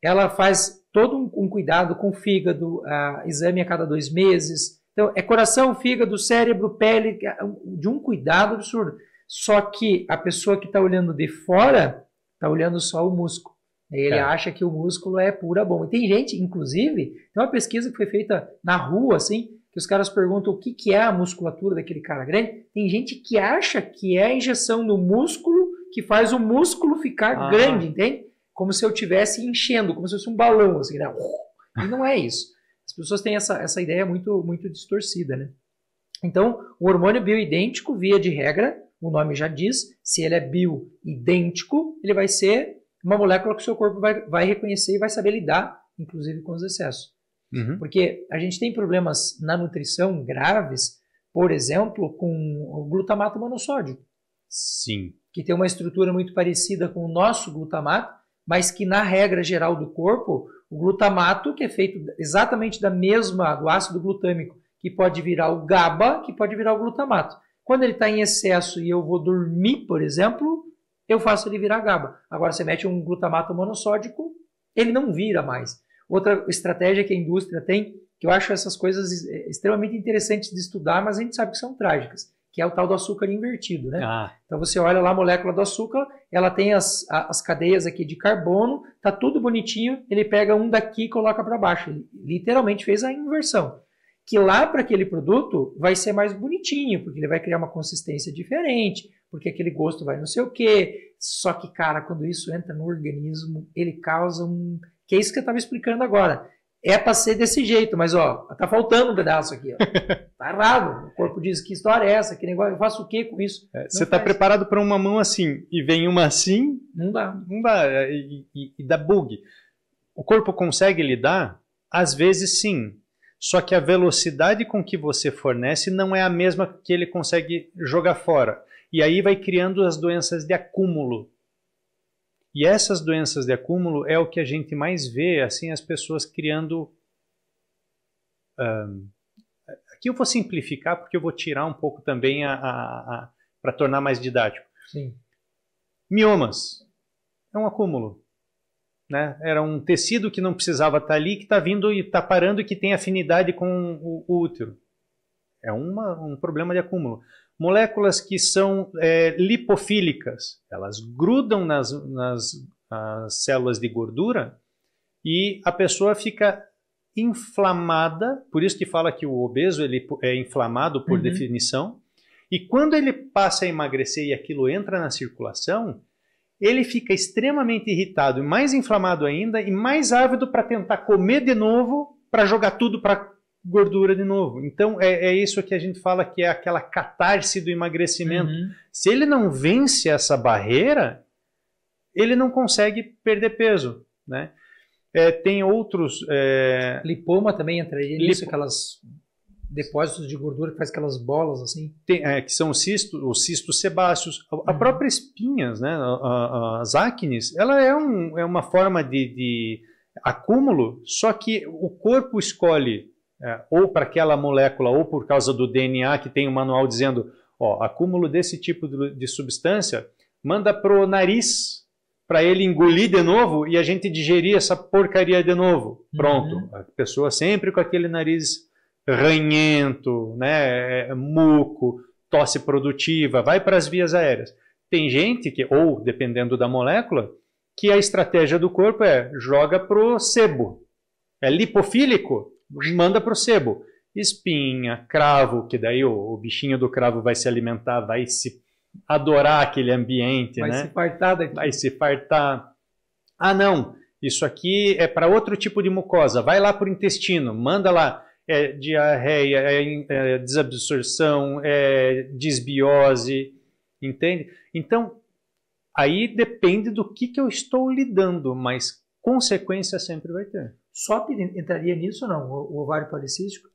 Ela faz todo um, um cuidado com o fígado, exame a cada dois meses. Então, é coração, fígado, cérebro, pele, é de um cuidado absurdo. Só que a pessoa que está olhando de fora está olhando só o músculo. Ele é. acha que o músculo é pura bom. E tem gente, inclusive, tem uma pesquisa que foi feita na rua, assim, que os caras perguntam o que, que é a musculatura daquele cara grande. Tem gente que acha que é a injeção do músculo que faz o músculo ficar ah. grande, entende? Como se eu estivesse enchendo, como se fosse um balão, assim, né? E não é isso. As pessoas têm essa, essa ideia muito, muito distorcida, né? Então, o hormônio bioidêntico, via de regra, o nome já diz, se ele é bioidêntico, ele vai ser uma molécula que o seu corpo vai, vai reconhecer e vai saber lidar, inclusive com os excessos. Uhum. Porque a gente tem problemas na nutrição graves, por exemplo, com o glutamato monossódio. Sim. Que tem uma estrutura muito parecida com o nosso glutamato, mas que na regra geral do corpo, o glutamato, que é feito exatamente da mesma do ácido glutâmico, que pode virar o GABA, que pode virar o glutamato. Quando ele está em excesso e eu vou dormir, por exemplo, eu faço ele virar GABA. Agora, você mete um glutamato monossódico, ele não vira mais. Outra estratégia que a indústria tem, que eu acho essas coisas eh, extremamente interessantes de estudar, mas a gente sabe que são trágicas, que é o tal do açúcar invertido. Né? Ah. Então, você olha lá a molécula do açúcar, ela tem as, as cadeias aqui de carbono, tá tudo bonitinho, ele pega um daqui e coloca para baixo. Ele literalmente fez a inversão que lá para aquele produto vai ser mais bonitinho, porque ele vai criar uma consistência diferente, porque aquele gosto vai não sei o quê. Só que, cara, quando isso entra no organismo, ele causa um. Que é isso que eu estava explicando agora. É para ser desse jeito, mas ó, tá faltando um pedaço aqui. Ó. Tá errado. O corpo diz que história é essa, que negócio, eu faço o quê com isso? É, você está preparado para uma mão assim e vem uma assim? Não dá. Não dá. É, e, e, e dá bug. O corpo consegue lidar? Às vezes sim, só que a velocidade com que você fornece não é a mesma que ele consegue jogar fora. E aí vai criando as doenças de acúmulo. E essas doenças de acúmulo é o que a gente mais vê, assim, as pessoas criando. Um, aqui eu vou simplificar porque eu vou tirar um pouco também a, a, a para tornar mais didático. Sim. Miomas é um acúmulo. Né? Era um tecido que não precisava estar tá ali, que está vindo e está parando e que tem afinidade com o, útero. É uma, um problema de acúmulo. Moléculas que são é, lipofílicas, elas grudam nas, nas, nas células de gordura e a pessoa fica inflamada, por isso que fala que o obeso ele é inflamado por uhum. definição, e quando ele passa a emagrecer e aquilo entra na circulação, ele fica extremamente irritado, mais inflamado ainda e mais ávido para tentar comer de novo, para jogar tudo para gordura de novo. Então é, é, isso que a gente fala que é aquela catarse do emagrecimento. Uhum. Se ele não vence essa barreira, ele não consegue perder peso, né? É, tem outros. É... Lipoma também entraria nisso, Lip... aquelas depósitos de gordura que faz aquelas bolas assim? Tem, é, que são os cistos, os cistos sebáceos. A, a uhum. própria espinhas, né, a, a, as acnes, ela é, um, é uma forma de, de acúmulo, só que o corpo escolhe é, ou para aquela molécula ou por causa do DNA que tem um manual dizendo ó, acúmulo desse tipo de, de substância, manda para o nariz para ele engolir de novo e a gente digerir essa porcaria de novo. Pronto, uhum. a pessoa sempre com aquele nariz ranhento, né, é, é muco, tosse produtiva, vai para as vias aéreas. Tem gente que, ou dependendo da molécula, que a estratégia do corpo é joga pro sebo. É lipofílico, manda pro sebo. Espinha, cravo, que daí o, o bichinho do cravo vai se alimentar, vai se adorar aquele ambiente, vai né? Vai se fartar daqui. Vai se fartar. Ah, não, isso aqui é para outro tipo de mucosa. Vai lá o intestino, manda lá é diarreia, é, é desabsorção, é desbiose, entende? Então, aí depende do que, que eu estou lidando, mas consequência sempre vai ter. Só entraria nisso ou não, o ovário policístico?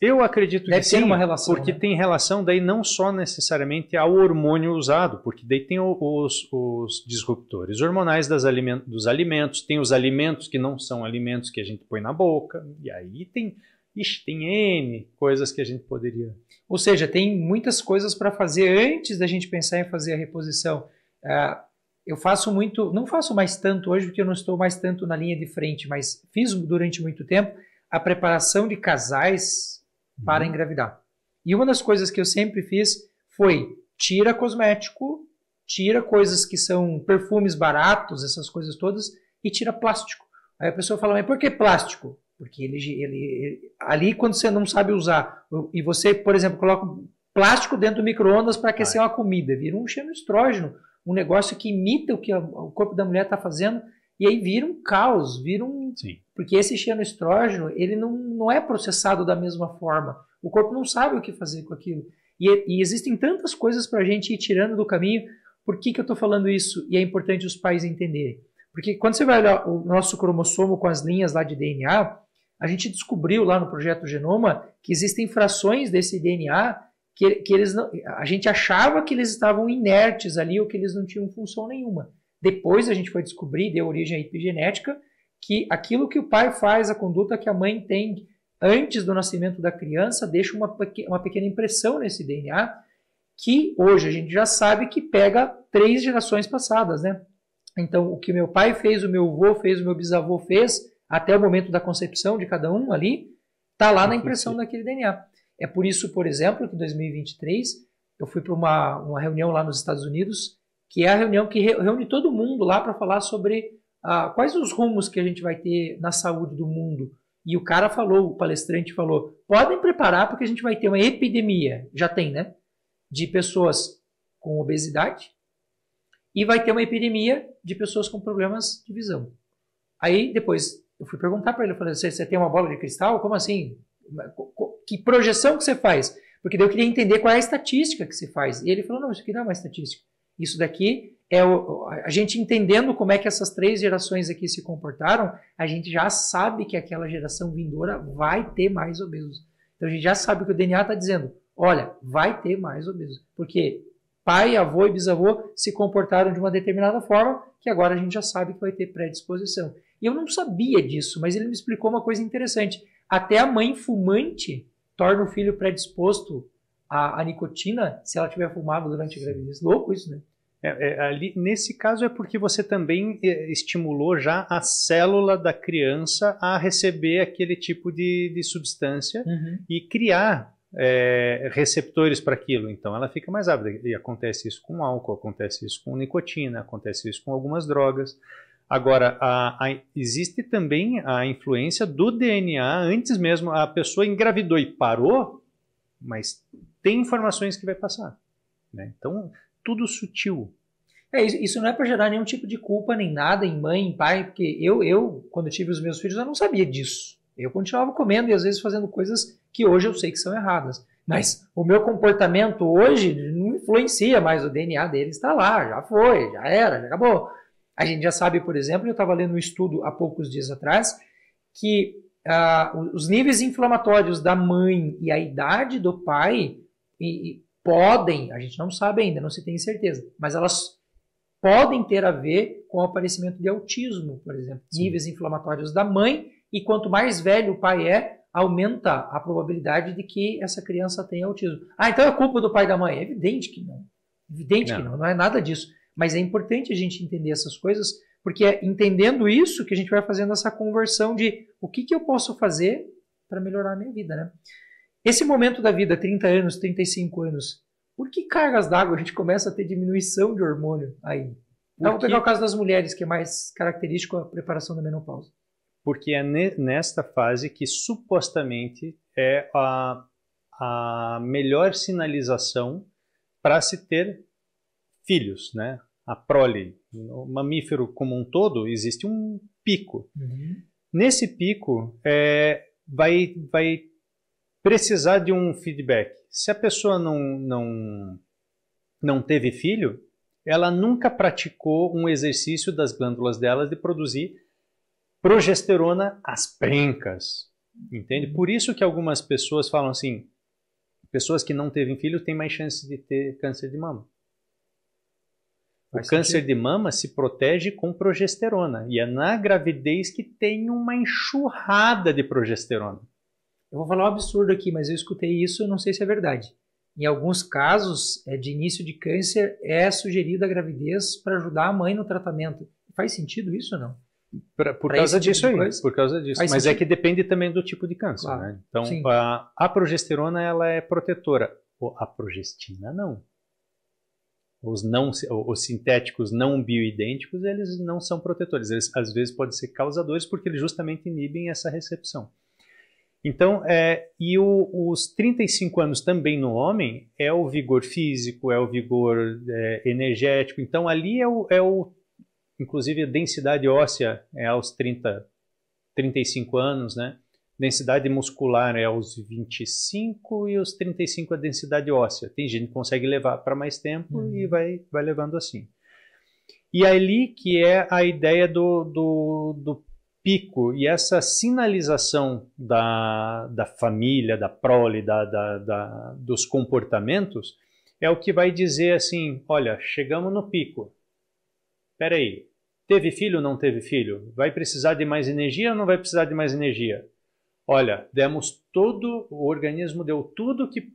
Eu acredito Deve que é tem uma relação. Porque né? tem relação daí não só necessariamente ao hormônio usado, porque daí tem os, os disruptores hormonais aliment dos alimentos, tem os alimentos que não são alimentos que a gente põe na boca, e aí tem, ixi, tem N coisas que a gente poderia. Ou seja, tem muitas coisas para fazer antes da gente pensar em fazer a reposição. Ah, eu faço muito, não faço mais tanto hoje porque eu não estou mais tanto na linha de frente, mas fiz durante muito tempo a preparação de casais uhum. para engravidar. E uma das coisas que eu sempre fiz foi tira cosmético, tira coisas que são perfumes baratos, essas coisas todas, e tira plástico. Aí a pessoa fala, mas por que plástico? Porque ele, ele, ele ali quando você não sabe usar, e você, por exemplo, coloca plástico dentro do micro-ondas para aquecer uma comida, vira um cheiro estrógeno, um negócio que imita o que a, o corpo da mulher está fazendo e aí vira um caos, vira um. Sim. Porque esse xenoestrógeno, ele não, não é processado da mesma forma. O corpo não sabe o que fazer com aquilo. E, e existem tantas coisas para a gente ir tirando do caminho. Por que, que eu estou falando isso? E é importante os pais entenderem. Porque quando você vai olhar o nosso cromossomo com as linhas lá de DNA, a gente descobriu lá no projeto Genoma que existem frações desse DNA que, que eles não, a gente achava que eles estavam inertes ali ou que eles não tinham função nenhuma. Depois a gente foi descobrir, deu origem à epigenética, que aquilo que o pai faz, a conduta que a mãe tem antes do nascimento da criança, deixa uma, uma pequena impressão nesse DNA, que hoje a gente já sabe que pega três gerações passadas, né? Então, o que meu pai fez, o meu avô fez, o meu bisavô fez, até o momento da concepção de cada um ali, tá lá na impressão daquele DNA. É por isso, por exemplo, que em 2023 eu fui para uma, uma reunião lá nos Estados Unidos que é a reunião que reúne todo mundo lá para falar sobre ah, quais os rumos que a gente vai ter na saúde do mundo. E o cara falou, o palestrante falou: podem preparar porque a gente vai ter uma epidemia, já tem, né? De pessoas com obesidade e vai ter uma epidemia de pessoas com problemas de visão. Aí depois eu fui perguntar para ele, eu falei: você tem uma bola de cristal? Como assim? Que projeção que você faz? Porque daí eu queria entender qual é a estatística que você faz. E ele falou: não, isso aqui não é uma estatística. Isso daqui é o, a gente entendendo como é que essas três gerações aqui se comportaram, a gente já sabe que aquela geração vindoura vai ter mais obesos. Então a gente já sabe que o DNA está dizendo, olha, vai ter mais obesos, porque pai, avô e bisavô se comportaram de uma determinada forma que agora a gente já sabe que vai ter predisposição. E eu não sabia disso, mas ele me explicou uma coisa interessante. Até a mãe fumante torna o filho predisposto a, a nicotina se ela tiver fumado durante a gravidez. Louco isso, né? É, é, ali, nesse caso é porque você também é, estimulou já a célula da criança a receber aquele tipo de, de substância uhum. e criar é, receptores para aquilo. Então ela fica mais ávida. E acontece isso com álcool, acontece isso com nicotina, acontece isso com algumas drogas. Agora, a, a, existe também a influência do DNA antes mesmo. A pessoa engravidou e parou, mas tem informações que vai passar. Né? Então, tudo sutil. É, isso não é para gerar nenhum tipo de culpa nem nada em mãe, em pai, porque eu, eu, quando tive os meus filhos, eu não sabia disso. Eu continuava comendo e às vezes fazendo coisas que hoje eu sei que são erradas. Mas o meu comportamento hoje não influencia mais, o DNA dele está lá, já foi, já era, já acabou. A gente já sabe, por exemplo, eu estava lendo um estudo há poucos dias atrás, que ah, os níveis inflamatórios da mãe e a idade do pai e, e podem, a gente não sabe ainda, não se tem certeza, mas elas podem ter a ver com o aparecimento de autismo, por exemplo, Sim. níveis inflamatórios da mãe, e quanto mais velho o pai é, aumenta a probabilidade de que essa criança tenha autismo. Ah, então é culpa do pai e da mãe? É evidente que não. Evidente não. que não, não é nada disso. Mas é importante a gente entender essas coisas, porque é entendendo isso que a gente vai fazendo essa conversão de o que, que eu posso fazer para melhorar a minha vida, né? Esse momento da vida, 30 anos, 35 anos, por que cargas d'água a gente começa a ter diminuição de hormônio aí? Então, vou pegar o caso das mulheres, que é mais característico a preparação da menopausa. Porque é nesta fase que supostamente é a, a melhor sinalização para se ter filhos, né? A prole, o mamífero como um todo, existe um pico. Uhum. Nesse pico, é, vai, vai precisar de um feedback. Se a pessoa não, não, não teve filho, ela nunca praticou um exercício das glândulas delas de produzir progesterona às pencas. Entende? Por isso que algumas pessoas falam assim: pessoas que não teve filho têm mais chance de ter câncer de mama. O câncer de mama se protege com progesterona. E é na gravidez que tem uma enxurrada de progesterona. Eu vou falar um absurdo aqui, mas eu escutei isso e não sei se é verdade. Em alguns casos é, de início de câncer, é sugerida a gravidez para ajudar a mãe no tratamento. Faz sentido isso ou não? Pra, por, pra causa disso tipo aí, por causa disso Mas é sentido? é que depende também do tipo de câncer. Claro. Né? Então, a, a, progesterona ela é protetora. A progestina não. Os, não, os sintéticos não bioidênticos, eles não são protetores. Eles, às vezes, podem ser causadores porque eles justamente inibem essa recepção. Então, é, e o, os 35 anos também no homem é o vigor físico, é o vigor é, energético. Então, ali é o, é o, Inclusive, a densidade óssea é aos 30, 35 anos, né? Densidade muscular é aos 25 e os 35 a densidade óssea. Tem gente que consegue levar para mais tempo uhum. e vai, vai levando assim. E é ali que é a ideia do, do, do pico e essa sinalização da, da família, da prole, da, da, da, dos comportamentos, é o que vai dizer assim: olha, chegamos no pico. Peraí, teve filho ou não teve filho? Vai precisar de mais energia ou não vai precisar de mais energia? Olha, demos todo, o organismo deu tudo que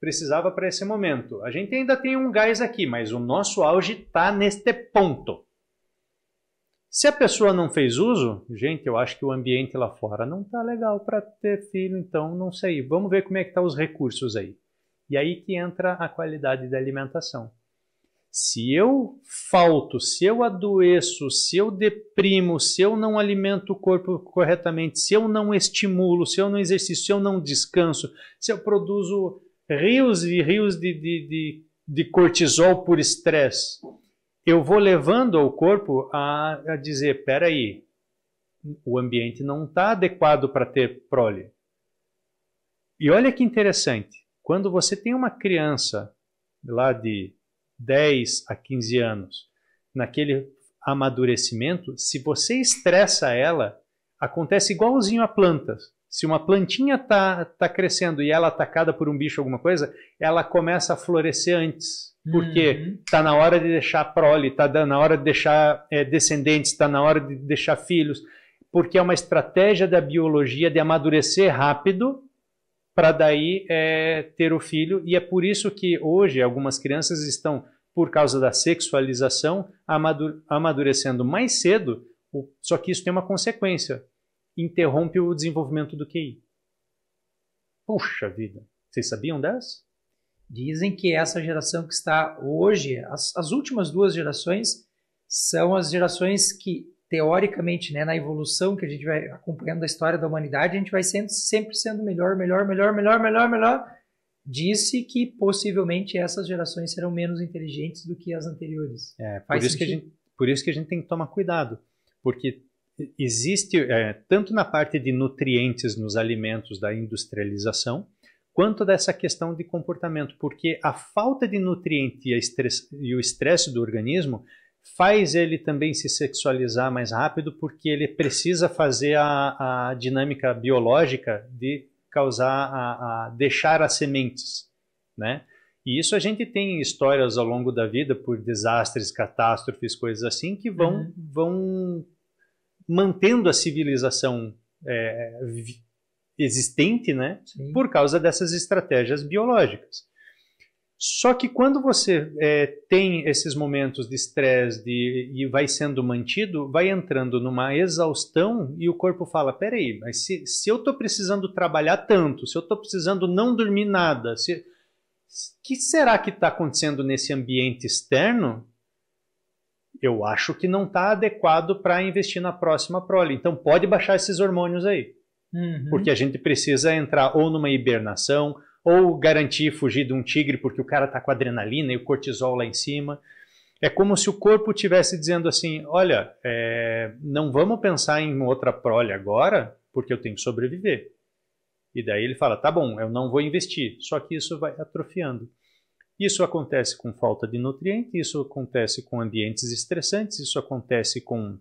precisava para esse momento. A gente ainda tem um gás aqui, mas o nosso auge está neste ponto. Se a pessoa não fez uso, gente, eu acho que o ambiente lá fora não tá legal para ter filho, então não sei. Vamos ver como é que tá os recursos aí. E aí que entra a qualidade da alimentação. Se eu falto, se eu adoeço, se eu deprimo, se eu não alimento o corpo corretamente, se eu não estimulo, se eu não exercício, se eu não descanso, se eu produzo rios e rios de, de, de, de cortisol por estresse, eu vou levando o corpo a, a dizer: peraí, o ambiente não está adequado para ter prole. E olha que interessante, quando você tem uma criança lá de 10 a 15 anos, naquele amadurecimento, se você estressa ela, acontece igualzinho a plantas. Se uma plantinha está tá crescendo e ela é atacada por um bicho, alguma coisa, ela começa a florescer antes porque está uhum. Tá na hora de deixar prole, está na hora de deixar é, descendentes, está na hora de deixar filhos, porque é uma estratégia da biologia de amadurecer rápido para daí é, ter o filho, e é por isso que hoje algumas crianças estão, por causa da sexualização, amadurecendo mais cedo, só que isso tem uma consequência, interrompe o desenvolvimento do QI. Puxa vida, vocês sabiam dessa? Dizem que essa geração que está hoje, as, as últimas duas gerações, são as gerações que, teoricamente, né, na evolução que a gente vai acompanhando da história da humanidade, a gente vai sendo, sempre sendo melhor, melhor, melhor, melhor, melhor, melhor. Disse que possivelmente essas gerações serão menos inteligentes do que as anteriores. É, por, isso que a gente, por isso que a gente tem que tomar cuidado, porque existe, é, tanto na parte de nutrientes nos alimentos da industrialização, quanto dessa questão de comportamento, porque a falta de nutriente e, estresse, e o estresse do organismo faz ele também se sexualizar mais rápido, porque ele precisa fazer a, a dinâmica biológica de causar, a, a deixar as sementes, né? E isso a gente tem histórias ao longo da vida por desastres, catástrofes, coisas assim, que vão, uhum. vão mantendo a civilização é, vi, existente, né? Sim. Por causa dessas estratégias biológicas. Só que quando você é, tem esses momentos de estresse e vai sendo mantido, vai entrando numa exaustão e o corpo fala: peraí, mas se, se eu estou precisando trabalhar tanto, se eu estou precisando não dormir nada, se que será que está acontecendo nesse ambiente externo? Eu acho que não está adequado para investir na próxima prole. Então pode baixar esses hormônios aí. Uhum. Porque a gente precisa entrar ou numa hibernação, ou garantir fugir de um tigre porque o cara está com adrenalina e o cortisol lá em cima. É como se o corpo estivesse dizendo assim: olha, é, não vamos pensar em outra prole agora, porque eu tenho que sobreviver. E daí ele fala: tá bom, eu não vou investir. Só que isso vai atrofiando. Isso acontece com falta de nutriente, isso acontece com ambientes estressantes, isso acontece com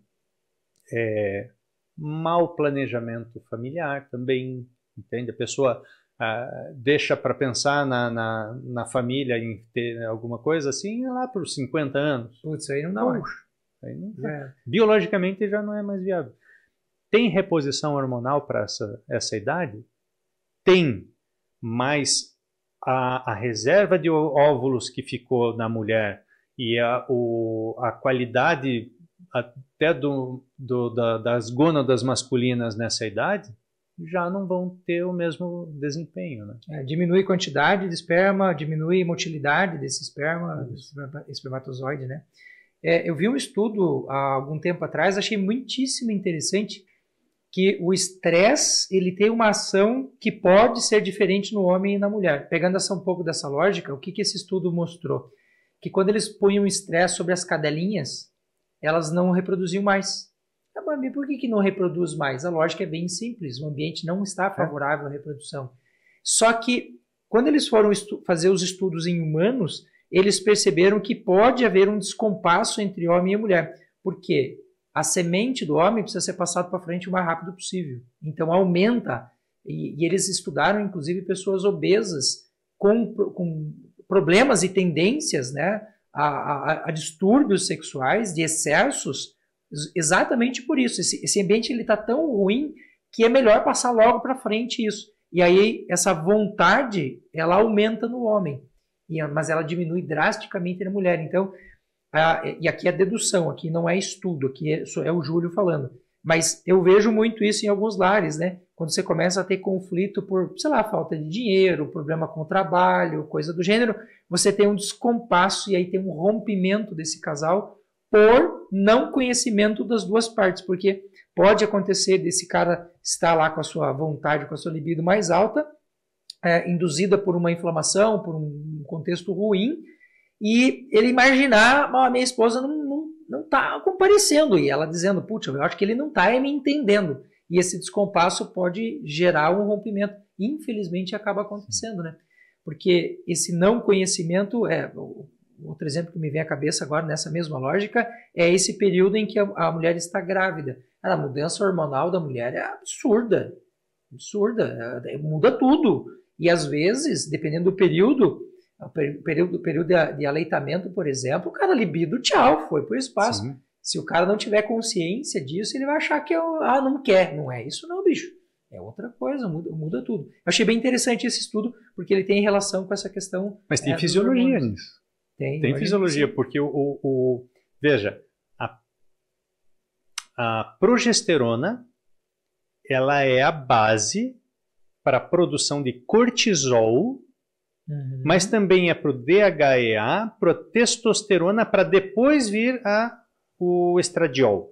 é, mau planejamento familiar também, entende? A pessoa ah, deixa para pensar na, na, na, família, em ter alguma coisa assim, é lá para os 50 anos. Putz, aí não, não Aí não é. Biologicamente já não é mais viável. Tem reposição hormonal para essa, essa idade? Tem, mas a, a reserva de óvulos que ficou na mulher e a, o, a qualidade até do, do, da, das gônadas masculinas nessa idade, já não vão ter o mesmo desempenho. Né? É, diminui a quantidade de esperma, diminui a motilidade desse esperma, é espermatozoide. Né? É, eu vi um estudo há algum tempo atrás, achei muitíssimo interessante, que o estresse ele tem uma ação que pode ser diferente no homem e na mulher. Pegando essa um pouco dessa lógica, o que, que esse estudo mostrou? Que quando eles punham estresse sobre as cadelinhas, elas não reproduziam mais. Tá Mas por que, que não reproduz mais? A lógica é bem simples, o ambiente não está é. favorável à reprodução. Só que, quando eles foram fazer os estudos em humanos, eles perceberam que pode haver um descompasso entre homem e mulher. Por quê? A semente do homem precisa ser passada para frente o mais rápido possível. Então aumenta. E, e eles estudaram, inclusive, pessoas obesas com, com problemas e tendências né, a, a, a distúrbios sexuais, de excessos, exatamente por isso. Esse, esse ambiente ele está tão ruim que é melhor passar logo para frente isso. E aí essa vontade ela aumenta no homem, mas ela diminui drasticamente na mulher. Então, a, e aqui é dedução, aqui não é estudo, aqui é, é o Júlio falando. Mas eu vejo muito isso em alguns lares, né? Quando você começa a ter conflito por, sei lá, falta de dinheiro, problema com o trabalho, coisa do gênero, você tem um descompasso e aí tem um rompimento desse casal por não conhecimento das duas partes, porque pode acontecer desse cara estar lá com a sua vontade, com a sua libido mais alta, é, induzida por uma inflamação, por um contexto ruim, e ele imaginar, a ah, minha esposa não, não não está comparecendo. E ela dizendo, putz, eu acho que ele não está me entendendo. E esse descompasso pode gerar um rompimento. Infelizmente acaba acontecendo, né? Porque esse não conhecimento é. Outro exemplo que me vem à cabeça agora nessa mesma lógica é esse período em que a, a mulher está grávida. A mudança hormonal da mulher é absurda, absurda, é, é, muda tudo. E às vezes, dependendo do período, é o período, período de aleitamento, por exemplo, o cara libido, tchau, foi para o espaço. Sim. Se o cara não tiver consciência disso, ele vai achar que eu, é ah, não quer. Não é isso, não, bicho. É outra coisa, muda, muda tudo. Eu achei bem interessante esse estudo, porque ele tem relação com essa questão. Mas tem é, fisiologia nisso. Tem, tem fisiologia, porque o, o, o veja, a, a progesterona ela é a base para a produção de cortisol Uhum. Mas também é para o DHEA, para testosterona, para depois vir a, o estradiol.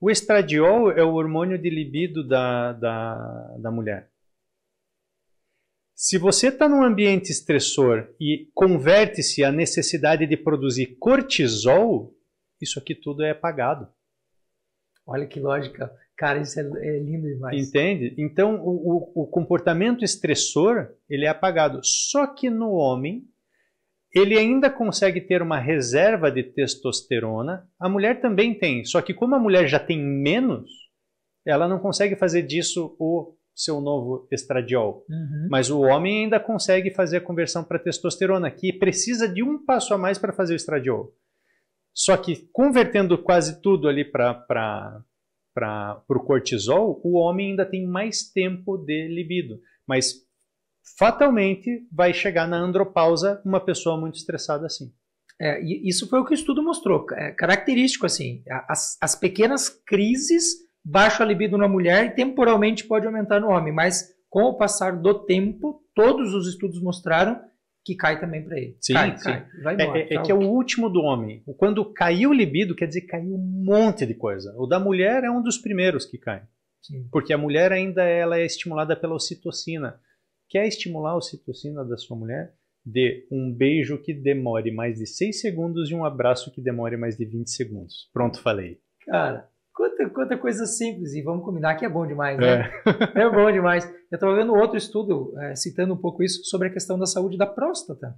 O estradiol é o hormônio de libido da, da, da mulher. Se você está num ambiente estressor e converte-se a necessidade de produzir cortisol, isso aqui tudo é apagado. Olha que lógica. Cara, isso é, é lindo demais. Entende? Então, o, o, o comportamento estressor, ele é apagado. Só que no homem, ele ainda consegue ter uma reserva de testosterona. A mulher também tem, só que como a mulher já tem menos, ela não consegue fazer disso o seu novo estradiol. Uhum. Mas o homem ainda consegue fazer a conversão para testosterona, que precisa de um passo a mais para fazer o estradiol. Só que convertendo quase tudo ali para para o cortisol, o homem ainda tem mais tempo de libido. Mas fatalmente vai chegar na andropausa uma pessoa muito estressada assim. É, isso foi o que o estudo mostrou. É característico, assim, as, as pequenas crises baixam a libido na mulher e temporalmente pode aumentar no homem, mas com o passar do tempo, todos os estudos mostraram que cai também para ele. Sim, cai, sim. cai. Vai é, embora, é, é que é o último do homem. Quando caiu o libido, quer dizer, caiu um monte de coisa. O da mulher é um dos primeiros que cai. Sim. Porque a mulher ainda ela é estimulada pela ocitocina. Quer estimular a ocitocina da sua mulher? Dê um beijo que demore mais de 6 segundos e um abraço que demore mais de 20 segundos. Pronto, falei. Cara, Quanta, quanta coisa simples, e vamos combinar que é bom demais, né? É, é bom demais. Eu estava vendo outro estudo, é, citando um pouco isso, sobre a questão da saúde da próstata.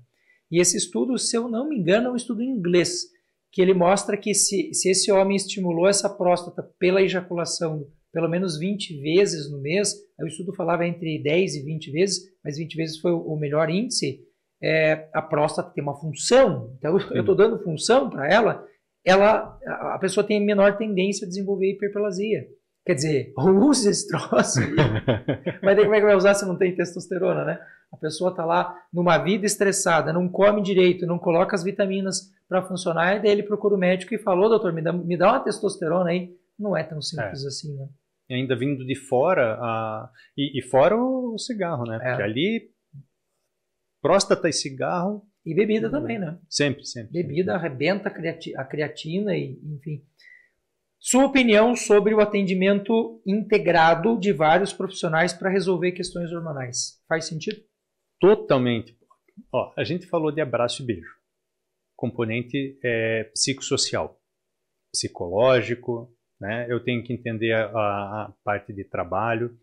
E esse estudo, se eu não me engano, é um estudo em inglês, que ele mostra que se, se esse homem estimulou essa próstata pela ejaculação pelo menos 20 vezes no mês, o estudo falava entre 10 e 20 vezes, mas 20 vezes foi o melhor índice, é, a próstata tem uma função, então Sim. eu estou dando função para ela, ela, a pessoa tem menor tendência a desenvolver hiperplasia. Quer dizer, use esse troço. Mas daí como é que vai usar se não tem testosterona, né? A pessoa está lá numa vida estressada, não come direito, não coloca as vitaminas para funcionar, e daí ele procura o médico e falou, doutor, me dá, me dá uma testosterona aí. Não é tão simples é. assim, né? E ainda vindo de fora, a... e, e fora o cigarro, né? É. Porque ali, próstata e cigarro e bebida uhum. também, né? Sempre, sempre. Bebida sempre. arrebenta a, creati a creatina e, enfim. Sua opinião sobre o atendimento integrado de vários profissionais para resolver questões hormonais. Faz sentido? Totalmente. Ó, a gente falou de abraço e beijo. Componente é, psicossocial, psicológico, né? Eu tenho que entender a, a parte de trabalho.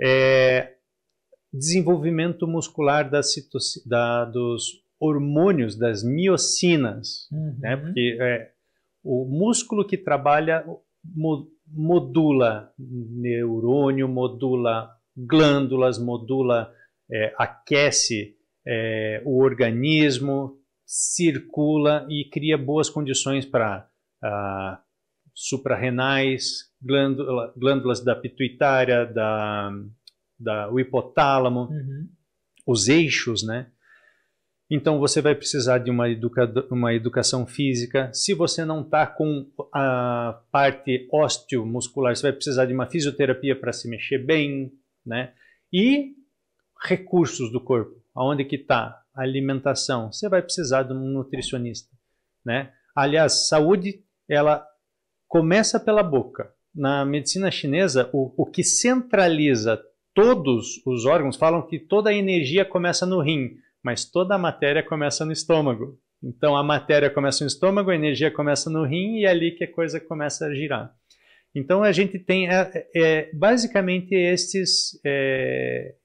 É, desenvolvimento muscular da, da, dos hormônios das miocinas, uhum. né? Porque é, o músculo que trabalha modula neurônio, modula glândulas, modula, é, aquece é, o organismo, circula e cria boas condições para ah, suprarrenais, glândula, glândulas da pituitária, da, da o hipotálamo, uhum. os eixos, né? Então você vai precisar de uma, educa uma educação física. Se você não está com a parte osteomuscular, você vai precisar de uma fisioterapia para se mexer bem, né? E recursos do corpo. Aonde que está? Alimentação. Você vai precisar de um nutricionista, né? Aliás, saúde, ela começa pela boca. Na medicina chinesa, o, o que centraliza todos os órgãos, falam que toda a energia começa no rim mas toda a matéria começa no estômago. Então a matéria começa no estômago, a energia começa no rim e é ali que a coisa começa a girar. Então a gente tem é, é, basicamente estes, é,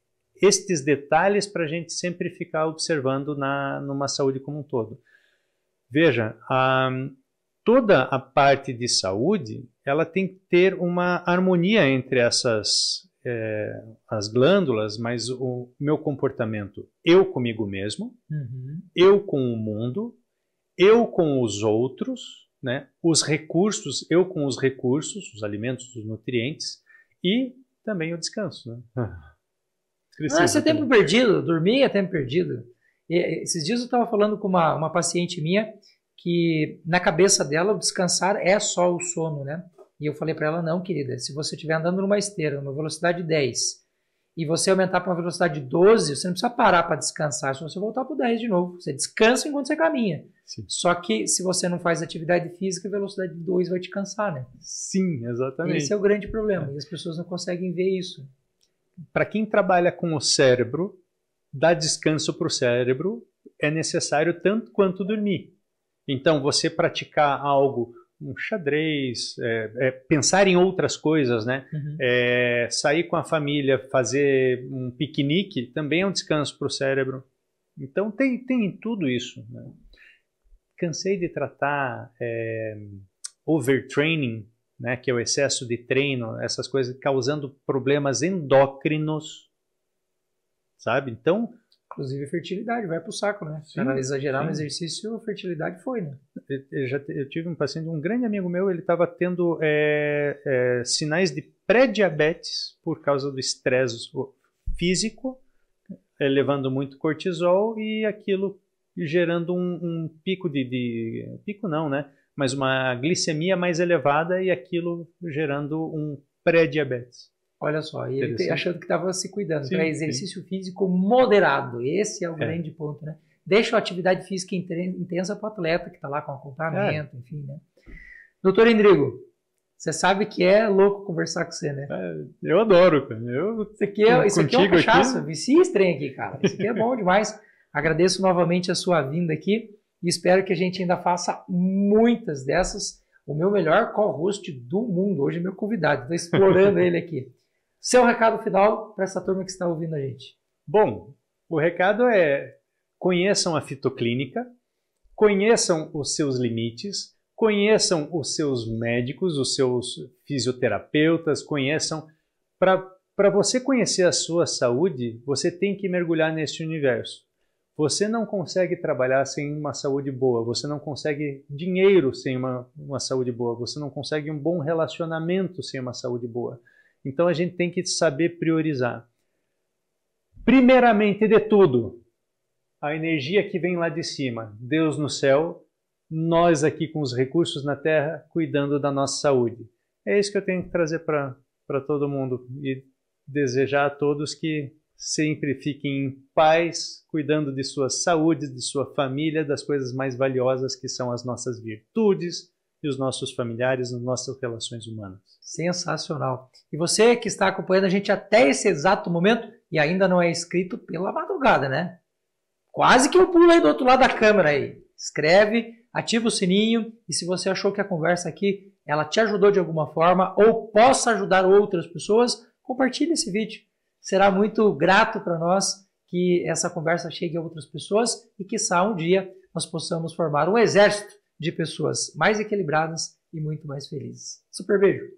estes detalhes para a gente sempre ficar observando na, numa saúde como um todo. Veja, a, toda a parte de saúde ela tem que ter uma harmonia entre essas é, as glândulas, mas o meu comportamento, eu comigo mesmo, uhum. eu com o mundo, eu com os outros, né? os recursos, eu com os recursos, os alimentos, os nutrientes e também o descanso. Né? Não, ah. ah, é tempo também. perdido, dormir é tempo perdido. E, esses dias eu estava falando com uma, uma paciente minha que na cabeça dela o descansar é só o sono, né? E eu falei para ela: não, querida, se você estiver andando numa esteira, numa velocidade 10, e você aumentar para uma velocidade 12, você não precisa parar para descansar, se você voltar para o 10 de novo. Você descansa enquanto você caminha. Sim. Só que se você não faz atividade física, a velocidade 2 vai te cansar, né? Sim, exatamente. Esse é o grande problema, é. e as pessoas não conseguem ver isso. Para quem trabalha com o cérebro, dar descanso para o cérebro é necessário tanto quanto dormir. Então, você praticar algo um xadrez, é, é, pensar em outras coisas, né? Uhum. É, sair com a família, fazer um piquenique também é um descanso para o cérebro. Então tem, tem tudo isso. Né? Cansei de tratar é, overtraining, né, que é o excesso de treino, essas coisas causando problemas endócrinos, sabe? Então Inclusive fertilidade, vai pro saco, né? Se analisar geral no exercício, fertilidade foi, né? Eu, eu já eu tive um paciente, um grande amigo meu, ele estava tendo é, é, sinais de pré-diabetes por causa do estresse físico, elevando é, muito cortisol e aquilo gerando um, um pico de, de, pico não, né? Mas uma glicemia mais elevada e aquilo gerando um pré-diabetes. Olha só, e ele achando que estava se cuidando. Para exercício sim. físico moderado, esse é o é. grande ponto, né? Deixa a atividade física intensa para o atleta que está lá com acompanhamento, é. enfim, né? Doutor Endrigo, você sabe que é louco conversar com você, né? É, eu adoro, cara. Eu, isso aqui é, isso aqui é um cachaça, aqui... vicia estranho aqui, cara. Isso aqui é bom demais. Agradeço novamente a sua vinda aqui e espero que a gente ainda faça muitas dessas. O meu melhor co-host do mundo hoje é meu convidado, estou explorando ele aqui. Seu recado final para essa turma que está ouvindo a gente. Bom, o recado é conheçam a fitoclínica, conheçam os seus limites, conheçam os seus médicos, os seus fisioterapeutas, conheçam. Para você conhecer a sua saúde, você tem que mergulhar neste universo. Você não consegue trabalhar sem uma saúde boa, você não consegue dinheiro sem uma, uma saúde boa, você não consegue um bom relacionamento sem uma saúde boa. Então a gente tem que saber priorizar. Primeiramente de tudo, a energia que vem lá de cima, Deus no céu, nós aqui com os recursos na terra, cuidando da nossa saúde. É isso que eu tenho que trazer para todo mundo e desejar a todos que sempre fiquem em paz, cuidando de sua saúde, de sua família, das coisas mais valiosas que são as nossas virtudes, e os nossos familiares nas nossas relações humanas. Sensacional. E você que está acompanhando a gente até esse exato momento e ainda não é inscrito pela madrugada, né? Quase que eu pulo aí do outro lado da câmera aí. Escreve, ativa o sininho e se você achou que a conversa aqui ela te ajudou de alguma forma ou possa ajudar outras pessoas, compartilhe esse vídeo. Será muito grato para nós que essa conversa chegue a outras pessoas e que só um dia nós possamos formar um exército de pessoas mais equilibradas e muito mais felizes. Super beijo!